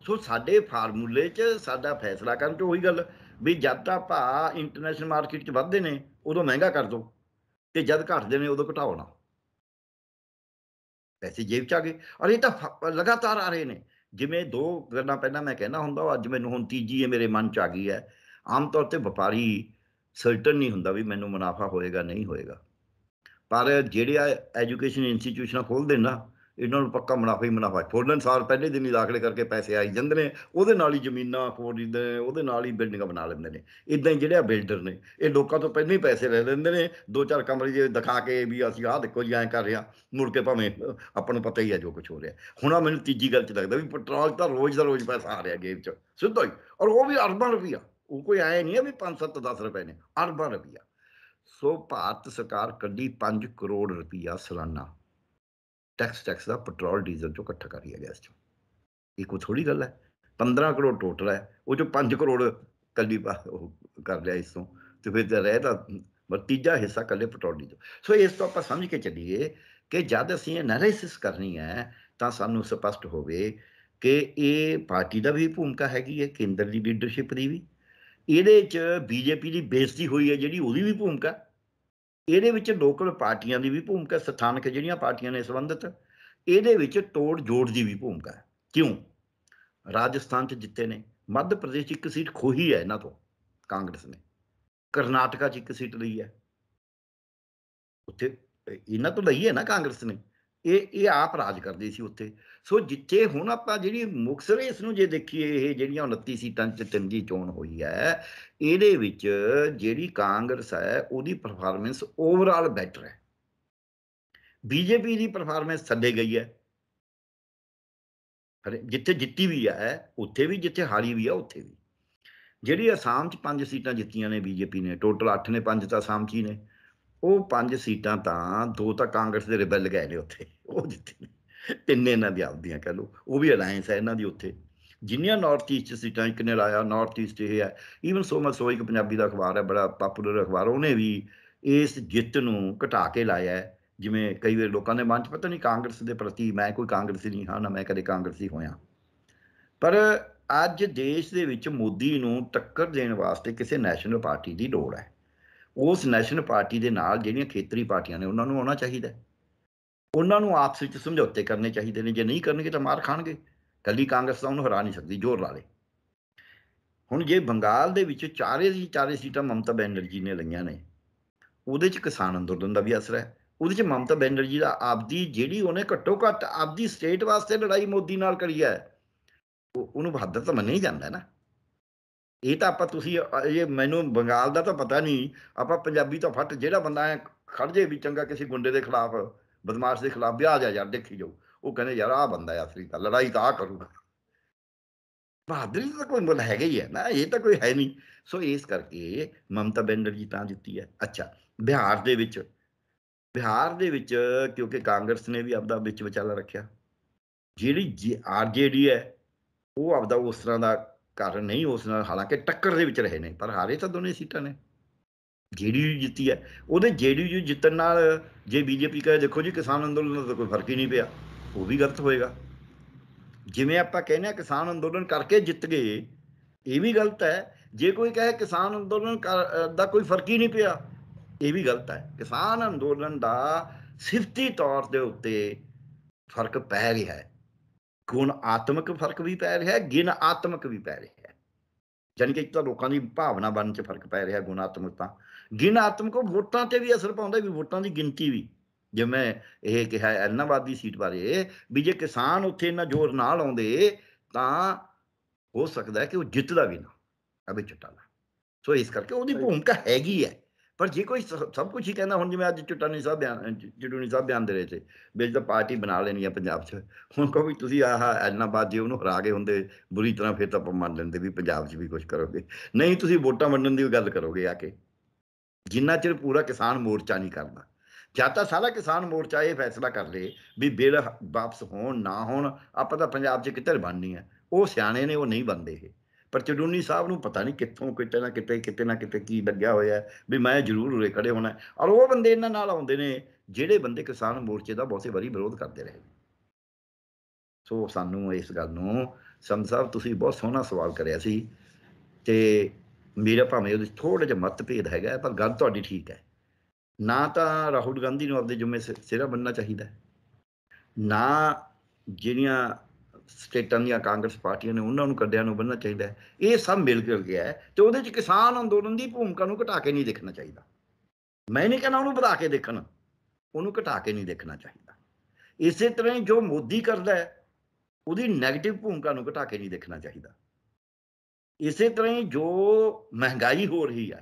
ਸੋ ਸਾਡੇ ਫਾਰਮੂਲੇ 'ਚ ਸਾਡਾ ਫੈਸਲਾ ਕਰਨ ਤੇ ਉਹੀ ਗੱਲ ਵੀ ਜਦ ਤਾਂ ਭਾਅ ਇੰਟਰਨੈਸ਼ਨਲ ਮਾਰਕੀਟ 'ਚ ਵੱਧਦੇ ਨੇ ਉਦੋਂ ਮਹਿੰਗਾ ਕਰ ਦੋ ਤੇ ਜਦ ਘਟਦੇ ਨੇ ਉਦੋਂ ਘਟਾਓ ਨਾ ਪੈਸੇ ਜੇਬ 'ਚ ਆ ਗਏ ਔਰ ਇਹ ਤਾਂ ਲਗਾਤਾਰ ਆ ਰਹੇ ਨੇ ਜਿਵੇਂ ਦੋ ਗੱਲਾਂ ਪਹਿਲਾਂ ਮੈਂ ਕਹਿਣਾ ਹੁੰਦਾ ਅੱਜ ਮੈਨੂੰ ਹੁਣ ਤੀਜੀ ਹੈ ਮੇਰੇ ਮਨ 'ਚ ਆ ਗਈ ਹੈ ਆਮ ਤੌਰ ਤੇ ਵਪਾਰੀ ਸਰਟਨ ਨਹੀਂ ਹੁੰਦਾ ਵੀ ਮੈਨੂੰ ਮੁਨਾਫਾ ਹੋਏਗਾ ਨਹੀਂ ਹੋਏਗਾ ਪਰ ਜਿਹੜੇ ਆ ਐਜੂਕੇਸ਼ਨ ਇੰਸਟੀਟਿਊਸ਼ਨਾਂ ਖੋਲਦੇ ਨਾ ਇਹਨਾਂ ਨੂੰ ਪੱਕਾ ਮੁਨਾਫਾ ਹੀ ਮੁਨਾਫਾ ਫੋਰਨ ਸਾਲ ਪਹਿਲੇ ਦਿਨ ਹੀ ਦਾਖਲੇ ਕਰਕੇ ਪੈਸੇ ਆਈ ਜਾਂਦੇ ਨੇ ਉਹਦੇ ਨਾਲ ਹੀ ਜ਼ਮੀਨਾਂ ਨੇ ਉਹਦੇ ਨਾਲ ਹੀ ਬਿਲਡਿੰਗਾਂ ਬਣਾ ਲੈਂਦੇ ਨੇ ਇਦਾਂ ਹੀ ਜਿਹੜੇ ਆ ਬਿਲਡਰ ਨੇ ਇਹ ਲੋਕਾਂ ਤੋਂ ਪਹਿਲਾਂ ਹੀ ਪੈਸੇ ਲੈ ਲੈਂਦੇ ਨੇ ਦੋ ਚਾਰ ਕਮਰੇ ਜੇ ਦਿਖਾ ਕੇ ਵੀ ਅਸੀਂ ਆਹ ਦੇਖੋ ਜੀ ਐਂ ਕਰ ਰਿਹਾ ਮੁੜ ਕੇ ਭਾਵੇਂ ਆਪਾਂ ਨੂੰ ਪਤਾ ਹੀ ਆ ਜੋ ਕੁਝ ਹੋ ਰਿਹਾ ਹੁਣ ਆ ਮੈਨੂੰ ਤੀਜੀ ਗੱਲ ਚ ਲੱਗਦਾ ਵੀ ਪੈਟਰੋਲ ਤਾਂ ਰੋਜ਼ ਦਾ ਰੋਜ਼ ਪੈਸਾ ਆ ਰਿਹਾ ਗੇਮ ਚ ਸਿੱਧਾ ਹੀ ਔਰ ਉਹ ਵੀ ਅਰਬਾਂ ਰੁਪਈਆ ਉਹ ਕੋਈ ਆਏ ਨਹੀਂ ਆ ਵੀ 5 7 10 ਰੁਪਏ ਨੇ ਅਰਬਾਂ ਰੁਪਈਆ ਸੋ ਭਾਰਤ ਸਰਕਾਰ ਕੱਢੀ 5 ਕਰੋੜ ਰੁਪਈਆ ਸਾਲਾਨਾ ਟੈਕਸ ਟੈਕਸ ਦਾ ਪੈਟਰੋਲ ਡੀਜ਼ਲ ਚੋਂ ਇਕੱਠਾ ਕਰੀਆ ਗਿਆ ਇਸ ਚੋਂ ਇਹ ਕੋਈ ਥੋੜੀ ਗੱਲ ਹੈ 15 ਕਰੋੜ ਟੋਟਲ ਹੈ ਉਹ ਜੋ 5 ਕਰੋੜ ਕੱਲੀ ਕਰ ਲਿਆ ਇਸ ਤੋਂ ਤੇ ਫਿਰ ਰਹਿ ਤਾਂ ਤੀਜਾ ਹਿੱਸਾ ਕੱਲੇ ਪੈਟਰੋਲ ਡੀਜ਼ਲ ਸੋ ਇਸ ਤੋਂ ਆਪਾਂ ਸਮਝ ਕੇ ਚੱਲੀਏ ਕਿ ਜਦ ਅਸੀਂ ਐਨਾਲਿਸਿਸ ਕਰਨੀ ਹੈ ਤਾਂ ਸਾਨੂੰ ਸਪਸ਼ਟ ਹੋਵੇ ਕਿ ਇਹ ਪਾਰਟੀ ਦਾ ਵੀ ਭੂਮਿਕਾ ਹੈਗੀ ਹੈ ਕੇਂਦਰ ਦੀ ਲੀਡਰਸ਼ਿਪ ਦੀ ਵੀ ਇਹਦੇ 'ਚ ਬੀਜੇਪੀ ਦੀ ਬੇਇੱਜ਼ਤੀ ਹੋਈ ਹੈ ਜਿਹੜੀ ਉਹਦੀ ਵੀ ਭੂਮਿਕਾ ਇਹਦੇ ਵਿੱਚ ਲੋਕਲ ਪਾਰਟੀਆਂ ਦੀ ਵੀ ਭੂਮਿਕਾ ਸਥਾਨਕ ਜਿਹੜੀਆਂ ਪਾਰਟੀਆਂ ਨੇ ਸੰਬੰਧਿਤ ਇਹਦੇ ਵਿੱਚ ਤੋੜ ਜੋੜ ਦੀ ਵੀ ਭੂਮਿਕਾ ਕਿਉਂ ਰਾਜਸਥਾਨ 'ਚ ਜਿੱਤੇ ਨੇ ਮੱਧ ਪ੍ਰਦੇਸ਼ 'ਚ ਇੱਕ ਸੀਟ ਖੋਹੀ ਹੈ ਇਹਨਾਂ ਤੋਂ ਕਾਂਗਰਸ ਨੇ ਕਰਨਾਟਕਾ 'ਚ ਇੱਕ ਸੀਟ ਲਈ ਹੈ ਉੱਥੇ ਇਹਨਾਂ ਤੋਂ ਲਈ ਹੈ ਨਾ ਕਾਂਗਰਸ ਨੇ ਇਹ ਇਹ ਆਪ ਰਾਜ ਕਰਦੇ ਸੀ ਉੱਥੇ ਸੋ ਜਿੱਥੇ ਹੁਣ ਆਪਾਂ ਜਿਹੜੀ ਮੁਕਸਰ ਇਸ ਨੂੰ ਜੇ ਦੇਖੀਏ ਇਹ ਜਿਹੜੀਆਂ 29 ਸੀਟਾਂ 'ਚ ਦੀ ਚੋਣ ਹੋਈ ਹੈ ਇਹਦੇ ਵਿੱਚ ਜਿਹੜੀ ਕਾਂਗਰਸ ਹੈ ਉਹਦੀ ਪਰਫਾਰਮੈਂਸ ਓਵਰਆਲ ਬੈਟਰ ਹੈ ਬੀਜੇਪੀ ਦੀ ਪਰਫਾਰਮੈਂਸ ਥੱਲੇ ਗਈ ਹੈ ਪਰ ਜਿੱਥੇ ਜਿੱਤੀ ਵੀ ਹੈ ਉੱਥੇ ਵੀ ਜਿੱਥੇ ਹਾਰੀ ਵੀ ਹੈ ਉੱਥੇ ਵੀ ਜਿਹੜੀ ਅਸਾਮ 'ਚ ਪੰਜ ਸੀਟਾਂ ਜਿੱਤੀਆਂ ਨੇ ਬੀਜੇਪੀ ਨੇ ਟੋਟਲ 8 ਨੇ ਪੰਜ ਤਾਂ ਅਸਾਮ 'ਚ ਹੀ ਨੇ ਉਹ ਪੰਜ ਸੀਟਾਂ ਤਾਂ ਦੋ ਤਾਂ ਕਾਂਗਰਸ ਦੇ ਰਿਬੈਲ ਗਏ ਨੇ ਉੱਥੇ ਉਹ ਜਿੱਤੇ ਨੇ ਤਿੰਨੇ ਇਹਨਾਂ ਦੀ ਆਪਦੀਆਂ ਕਹ ਲੋ ਉਹ ਵੀ ਅਲਾਈਅੰਸ ਹੈ ਇਹਨਾਂ ਦੀ ਉੱਥੇ ਜਿੰਨੀਆਂ ਨਾਰਥ ਈਸਟ ਸੀਟਾਂ ਇੱਕ ਨੇ ਲਾਇਆ ਨਾਰਥ ਈਸਟ ਇਹ ਹੈ ਈਵਨ ਸੋ ਮਚ ਸੋ ਇੱਕ ਪੰਜਾਬੀ ਦਾ ਅਖਬਾਰ ਹੈ ਬੜਾ ਪਪੂਲਰ ਅਖਬਾਰ ਉਹਨੇ ਵੀ ਇਸ ਜਿੱਤ ਨੂੰ ਘਟਾ ਕੇ ਲਾਇਆ ਹੈ ਜਿਵੇਂ ਕਈ ਵਾਰ ਲੋਕਾਂ ਦੇ ਮਨ 'ਚ ਪਤਾ ਨਹੀਂ ਕਾਂਗਰਸ ਦੇ ਪ੍ਰਤੀ ਮੈਂ ਕੋਈ ਕਾਂਗਰਸੀ ਨਹੀਂ ਹਾਂ ਨਾ ਮੈਂ ਕਦੇ ਕਾਂਗਰਸੀ ਹੋਇਆ ਪਰ ਅੱਜ ਦੇਸ਼ ਦੇ ਵਿੱਚ ਮੋਦੀ ਨੂੰ ਟੱਕਰ ਦੇਣ ਵਾਸਤੇ ਕਿਸੇ ਨੈਸ਼ਨਲ ਪਾਰਟੀ ਦੀ ਲੋੜ ਹੈ ਉਸ ਨੈਸ਼ਨਲ ਪਾਰਟੀ ਦੇ ਨਾਲ ਜਿਹੜੀਆਂ ਖੇਤਰੀ ਪਾਰਟੀਆਂ ਨੇ ਉਹਨਾਂ ਨੂੰ ਆਉਣਾ ਚਾਹੀਦਾ ਹੈ ਉਹਨਾਂ ਨੂੰ ਆਪਸ ਵਿੱਚ ਸਮਝੌਤੇ ਕਰਨੇ ਚਾਹੀਦੇ ਨੇ ਜੇ ਨਹੀਂ ਕਰਨਗੇ ਤਾਂ ਮਾਰ ਖਾਣਗੇ ਕੱਲੀ ਕਾਂਗਰਸ ਤਾਂ ਉਹਨੂੰ ਹਰਾ ਨਹੀਂ ਸਕਦੀ ਜ਼ੋਰ ਲਾ ਲੇ ਹੁਣ ਜੇ ਬੰਗਾਲ ਦੇ ਵਿੱਚ ਚਾਰੇ ਦੀ ਚਾਰੇ ਸੀਟਾਂ ਮਮਤਾ ਬੈਨਰਜੀ ਨੇ ਲਈਆਂ ਨੇ ਉਹਦੇ ਵਿੱਚ ਕਿਸਾਨ ਅੰਦੋਲਨ ਦਾ ਵੀ ਅਸਰ ਹੈ ਉਹਦੇ ਵਿੱਚ ਮਮਤਾ ਬੈਨਰਜੀ ਦਾ ਆਪਦੀ ਜਿਹੜੀ ਉਹਨੇ ਘੱਟੋ ਘੱਟ ਆਪਦੀ ਸਟੇਟ ਵਾਸਤੇ ਲੜਾਈ ਮੋਦੀ ਨਾਲ ਕਰੀ ਹੈ ਉਹਨੂੰ ਬਹਾਦਰ ਤਾਂ ਮੰਨਿਆ ਹੀ ਜਾਂਦਾ ਨਾ ਇਹ ਤਾਂ ਆਪਾਂ ਤੁਸੀਂ ਇਹ ਮੈਨੂੰ ਬੰਗਾਲ ਦਾ ਤਾਂ ਪਤਾ ਨਹੀਂ ਆਪਾਂ ਪੰਜਾਬੀ ਤਾਂ ਫੱਟ ਜਿਹੜਾ ਬੰਦਾ ਖੜ ਜੇ ਵੀ ਚੰਗਾ ਕਿਸੇ ਗੁੰਡੇ ਦੇ ਖਿਲਾਫ ਬਦਮਾਸ਼ ਦੇ ਖਿਲਾਫ ਵੀ ਆ ਜਾ ਯਾਰ ਦੇਖੀ ਜਾਓ ਉਹ ਕਹਿੰਦੇ ਯਾਰ ਆ ਬੰਦਾ ਆ ਅਸਲੀ ਤਾਂ ਲੜਾਈ ਤਾਂ ਆ ਕਰੂਗਾ ਬਹਾਦਰੀ ਤਾਂ ਕੋਈ ਮੁੱਲ ਹੈਗਾ ਹੀ ਹੈ ਨਾ ਇਹ ਤਾਂ ਕੋਈ ਹੈ ਨਹੀਂ ਸੋ ਇਸ ਕਰਕੇ ਮਮਤਾ ਜੀ ਤਾਂ ਦਿੱਤੀ ਹੈ ਅੱਛਾ ਬਿਹਾਰ ਦੇ ਵਿੱਚ ਬਿਹਾਰ ਦੇ ਵਿੱਚ ਕਿਉਂਕਿ ਕਾਂਗਰਸ ਨੇ ਵੀ ਆਪਦਾ ਵਿੱਚ ਵਿਚਾਲਾ ਰੱਖਿਆ ਜਿਹੜੀ ਆਰਜੇਡੀ ਹੈ ਉਹ ਆਪਦਾ ਉਸ ਤਰ੍ਹਾਂ ਦਾ ਕਾਰਨ ਨਹੀਂ ਉਸ ਨਾਲ ਹਾਲਾਂਕਿ ਟੱਕਰ ਦੇ ਵਿੱਚ ਰਹੇ ਨੇ ਪਰ ਹਾਰੇ ਤਾਂ ਦੋਨੇ ਸੀਟਾਂ ਨੇ ਜੇਡੀਯੂ ਜਿੱਤੀ ਹੈ ਉਹਦੇ ਜੇਡੀਯੂ ਜਿੱਤਣ ਨਾਲ ਜੇ ਬੀਜੇਪੀ ਕਹੇ ਦੇਖੋ ਜੀ ਕਿਸਾਨ ਅੰਦੋਲਨ ਨਾਲ ਕੋਈ ਫਰਕ ਹੀ ਨਹੀਂ ਪਿਆ ਉਹ ਵੀ ਗਲਤ ਹੋਏਗਾ ਜਿਵੇਂ ਆਪਾਂ ਕਹਿੰਦੇ ਆ ਕਿਸਾਨ ਅੰਦੋਲਨ ਕਰਕੇ ਜਿੱਤ ਗਏ ਇਹ ਵੀ ਗਲਤ ਹੈ ਜੇ ਕੋਈ ਕਹੇ ਕਿਸਾਨ ਅੰਦੋਲਨ ਦਾ ਕੋਈ ਫਰਕ ਹੀ ਨਹੀਂ ਪਿਆ ਇਹ ਵੀ ਗਲਤ ਹੈ ਕਿਸਾਨ ਅੰਦੋਲਨ ਦਾ ਸਿਫਤੀ ਤੌਰ ਦੇ ਉੱਤੇ ਫਰਕ ਪੈ ਰਿਹਾ ਹੈ ਗੁਣ ਆਤਮਿਕ ਫਰਕ ਵੀ ਪੈ ਰਿਹਾ ਹੈ ਗਿਣ ਆਤਮਿਕ ਵੀ ਪੈ ਰਿਹਾ ਹੈ ਜਾਨੀ ਇੱਕ ਤਾਂ ਲੋਕਾਂ ਦੀ ਭਾਵਨਾ ਬਣਨ 'ਚ ਫਰਕ ਪੈ ਰਿਹਾ ਗੁਣਾਤਮਕ ਤਾਂ ਗਿਣਾਤਮਕ ਵੋਟਾਂ ਤੇ ਵੀ ਅਸਰ ਪਾਉਂਦਾ ਵੀ ਵੋਟਾਂ ਦੀ ਗਿਣਤੀ ਵੀ ਜਿਵੇਂ ਇਹ ਕਿਹਾ ਐਲਨਾਬਾਦ ਸੀਟ ਬਾਰੇ ਵੀ ਜੇ ਕਿਸਾਨ ਉੱਥੇ ਇੰਨਾ ਜ਼ੋਰ ਨਾਲ ਆਉਂਦੇ ਤਾਂ ਹੋ ਸਕਦਾ ਕਿ ਉਹ ਜਿੱਤਦਾ ਵੀ ਨਾ ਅਬੇ ਚਟਾਲਾ ਸੋ ਇਸ ਕਰਕੇ ਉਹਦੀ ਭੂਮਿਕਾ ਹੈਗੀ ਹੈ ਪਰ ਜੇ ਕੋਈ ਸਭ ਕੁਝ ਹੀ ਕਹਿੰਦਾ ਹੁਣ ਜਿਵੇਂ ਅੱਜ ਚਟਾਨੀ ਸਾਹਿਬ ਬਿਆਨ ਚਟੂਨੀ ਸਾਹਿਬ ਬਿਆਨ ਦੇ ਰਹੇ ਸੀ ਵੀ ਤਾਂ ਪਾਰਟੀ ਬਣਾ ਲੈਣੀ ਹੈ ਪੰਜਾਬ 'ਚ ਹੁਣ ਕਹੋ ਵੀ ਤੁਸੀਂ ਆਹ ਐਲਨਾਬਾਦ ਜੇ ਉਹਨੂੰ ਹਰਾ ਕੇ ਹੁੰਦੇ ਬੁਰੀ ਤਰ੍ਹਾਂ ਫਿਰ ਤਾਂ ਮੰਨ ਲੈਂਦੇ ਵੀ ਪੰਜਾਬ 'ਚ ਵੀ ਕੁਝ ਕਰੋਗੇ ਨਹੀਂ ਤੁਸੀਂ ਵੋਟਾਂ ਵੰਡਣ ਦੀ ਗੱਲ ਕਰੋਗੇ ਆ ਕੇ ਜਿੰਨਾ ਚਿਰ ਪੂਰਾ ਕਿਸਾਨ ਮੋਰਚਾ ਨਹੀਂ ਕਰਦਾ ਜਾਂ ਤਾਂ ਸਾਰਾ ਕਿਸਾਨ ਮੋਰਚਾ ਇਹ ਫੈਸਲਾ ਕਰ ਲੇ ਵੀ ਬਿੱਲ ਵਾਪਸ ਹੋਣ ਨਾ ਹੋਣ ਆਪਾਂ ਤਾਂ ਪੰਜਾਬ 'ਚ ਕਿੱਧਰ ਬਣਨੀ ਹੈ ਉਹ ਸਿਆਣੇ ਨੇ ਉਹ ਨਹੀਂ ਬੰਦੇ ਇਹ ਪਰ ਚਡੂਨੀ ਸਾਹਿਬ ਨੂੰ ਪਤਾ ਨਹੀਂ ਕਿੱਥੋਂ ਕਿਤੇ ਨਾ ਕਿਤੇ ਕਿਤੇ ਨਾ ਕਿਤੇ ਕੀ ਲੱਗਿਆ ਹੋਇਆ ਵੀ ਮੈਂ ਜ਼ਰੂਰ ਉਰੇ ਖੜੇ ਹੋਣਾ ਔਰ ਉਹ ਬੰਦੇ ਇਹਨਾਂ ਨਾਲ ਆਉਂਦੇ ਨੇ ਜਿਹੜੇ ਬੰਦੇ ਕਿਸਾਨ ਮੋਰਚੇ ਦਾ ਬਹੁਤੇ ਵਾਰੀ ਵਿਰੋਧ ਕਰਦੇ ਰਹੇ ਸੋ ਸਾਨੂੰ ਇਸ ਗੱਲ ਨੂੰ ਸਮਝਾਵ ਤੁਸੀਂ ਬਹੁਤ ਸੋਹਣਾ ਸਵਾਲ ਕਰਿਆ ਸੀ ਤੇ ਮੇਰਾ ਭਾਵੇਂ ਉਹਦੇ ਥੋੜਾ ਜਿਹਾ ਮਤਭੇਦ ਹੈਗਾ ਪਰ ਗੱਲ ਤੁਹਾਡੀ ਠੀਕ ਹੈ ਨਾ ਤਾਂ ਰਾਹੁਲ ਗਾਂਧੀ ਨੂੰ ਆਪਦੇ ਜੁਮੇ ਸਿਰਾ ਬੰਨਣਾ ਚਾਹੀਦਾ ਨਾ ਜਿਹੜੀਆਂ ਸਟੇਟਾਂ ਦੀਆਂ ਕਾਂਗਰਸ ਪਾਰਟੀਆਂ ਨੇ ਉਹਨਾਂ ਨੂੰ ਕੱਢਿਆਂ ਨੂੰ ਬੰਨਣਾ ਚਾਹੀਦਾ ਇਹ ਸਭ ਮਿਲ ਕੇ ਗਿਆ ਤੇ ਉਹਦੇ 'ਚ ਕਿਸਾਨ ਅੰਦੋਲਨ ਦੀ ਭੂਮਿਕਾ ਨੂੰ ਘਟਾ ਕੇ ਨਹੀਂ ਦੇਖਣਾ ਚਾਹੀਦਾ ਮੈਂ ਨਹੀਂ ਕਹਿੰਦਾ ਉਹਨੂੰ ਵਧਾ ਕੇ ਦੇਖਣ ਉਹਨੂੰ ਘਟਾ ਕੇ ਨਹੀਂ ਦੇਖਣਾ ਚਾਹੀਦਾ ਇਸੇ ਤਰ੍ਹਾਂ ਜੋ ਮੋਦੀ ਕਰਦਾ ਹੈ ਉਹਦੀ ਨੈਗੇਟਿਵ ਭੂਮਿਕਾ ਨੂੰ ਘਟਾ ਕੇ ਨਹੀਂ ਦੇਖਣਾ ਚਾਹੀਦਾ ਇਸੇ ਤਰ੍ਹਾਂ ਹੀ ਜੋ ਮਹਿੰਗਾਈ ਹੋ ਰਹੀ ਹੈ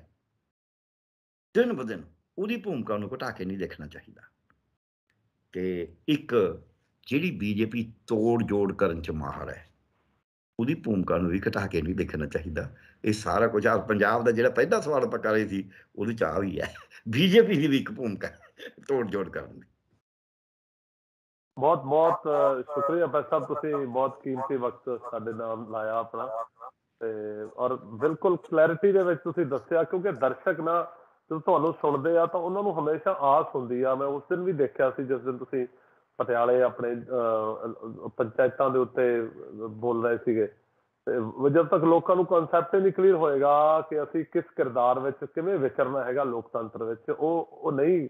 ਦਿਨ ਬ ਦਿਨ ਉਹਦੀ ਭੂਮਿਕਾ ਨੂੰ ਘਟਾ ਕੇ ਨਹੀਂ ਦੇਖਣਾ ਚਾਹੀਦਾ ਕਿ ਇੱਕ ਜਿਹੜੀ ਬੀਜੇਪੀ ਤੋੜ ਜੋੜ ਕਰਨ ਚ ਮਾਹਰ ਹੈ ਉਹਦੀ ਭੂਮਿਕਾ ਨੂੰ ਵੀ ਘਟਾ ਕੇ ਨਹੀਂ ਦੇਖਣਾ ਚਾਹੀਦਾ ਇਹ ਸਾਰਾ ਕੁਝ ਆ ਪੰਜਾਬ ਦਾ ਜਿਹੜਾ ਪਹਿਲਾ ਸਵਾਲ ਆਪਾਂ ਰਹੀ ਸੀ ਉਹਦੇ ਚ ਆ ਵੀ ਹੈ ਬੀਜੇਪੀ ਦੀ ਵੀ ਇੱਕ ਭੂਮਿਕਾ ਤੋੜ ਜੋੜ ਕਰਨ ਦੀ ਬਹੁਤ ਬਹੁਤ ਸ਼ੁਕਰੀਆ ਬਸ ਸਭ ਤੁਸੀਂ ਬਹੁਤ ਕੀਮਤੀ ਵਕਤ ਸਾਡੇ ਨਾਲ ਲਾਇਆ ਆਪਣਾ ਤੇ ਔਰ ਬਿਲਕੁਲ ਕਲੈਰਿਟੀ ਦੇ ਵਿੱਚ ਤੁਸੀਂ ਦੱਸਿਆ ਕਿਉਂਕਿ ਦਰਸ਼ਕ ਨਾ ਜਦੋਂ ਤੁਹਾਨੂੰ ਸੁਣਦੇ ਆ ਤਾਂ ਉਹਨਾਂ ਨੂੰ ਹਮੇਸ਼ਾ ਆਸ ਹੁੰਦੀ ਆ ਮੈਂ ਉਸ ਦਿਨ ਵੀ ਦੇਖਿਆ ਸੀ ਜਿਸ ਦਿਨ ਤੁਸੀਂ ਪਟਿਆਲੇ ਆਪਣੇ ਪੰਚਾਇਤਾਂ ਦੇ ਉੱਤੇ ਬੋਲ ਰਹੇ ਸੀਗੇ ਤੇ ਜਦ ਤੱਕ ਲੋਕਾਂ ਨੂੰ ਕਨਸੈਪਟ ਨਹੀਂ ਕਲੀਅਰ ਹੋਏਗਾ ਕਿ ਅਸੀਂ ਕਿਸ ਕਿਰਦਾਰ ਵਿੱਚ ਕਿਵੇਂ ਵਿਚਰਨਾ ਹੈਗਾ ਲੋਕਤੰਤਰ ਵਿੱਚ ਉਹ ਉਹ ਨਹੀਂ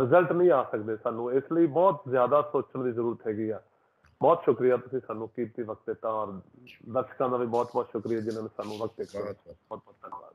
ਰਿਜ਼ਲਟ ਨਹੀਂ ਆ ਸਕਦੇ ਸਾਨੂੰ ਇਸ ਲਈ ਬਹੁਤ ਜ਼ਿਆਦਾ ਸੋਚਣ ਦੀ ਜ਼ਰੂਰਤ ਹੈਗੀ ਆ ਬਹੁਤ ਸ਼ੁਕਰੀਆ ਤੁਸੀਂ ਸਾਨੂੰ ਕੀਮਤੀ ਵਕਤ ਦਿੱਤਾ ਔਰ ਦਰਸ਼ਕਾਂ ਦਾ ਵੀ ਬਹੁਤ ਬਹੁਤ ਸ਼ੁਕਰੀਆ ਜਿਨ੍ਹਾਂ ਨੇ ਸਾਨੂੰ ਵਕਤ ਦਿੱਤਾ ਬਹੁਤ ਬਹੁਤ ਧੰਨਵਾਦ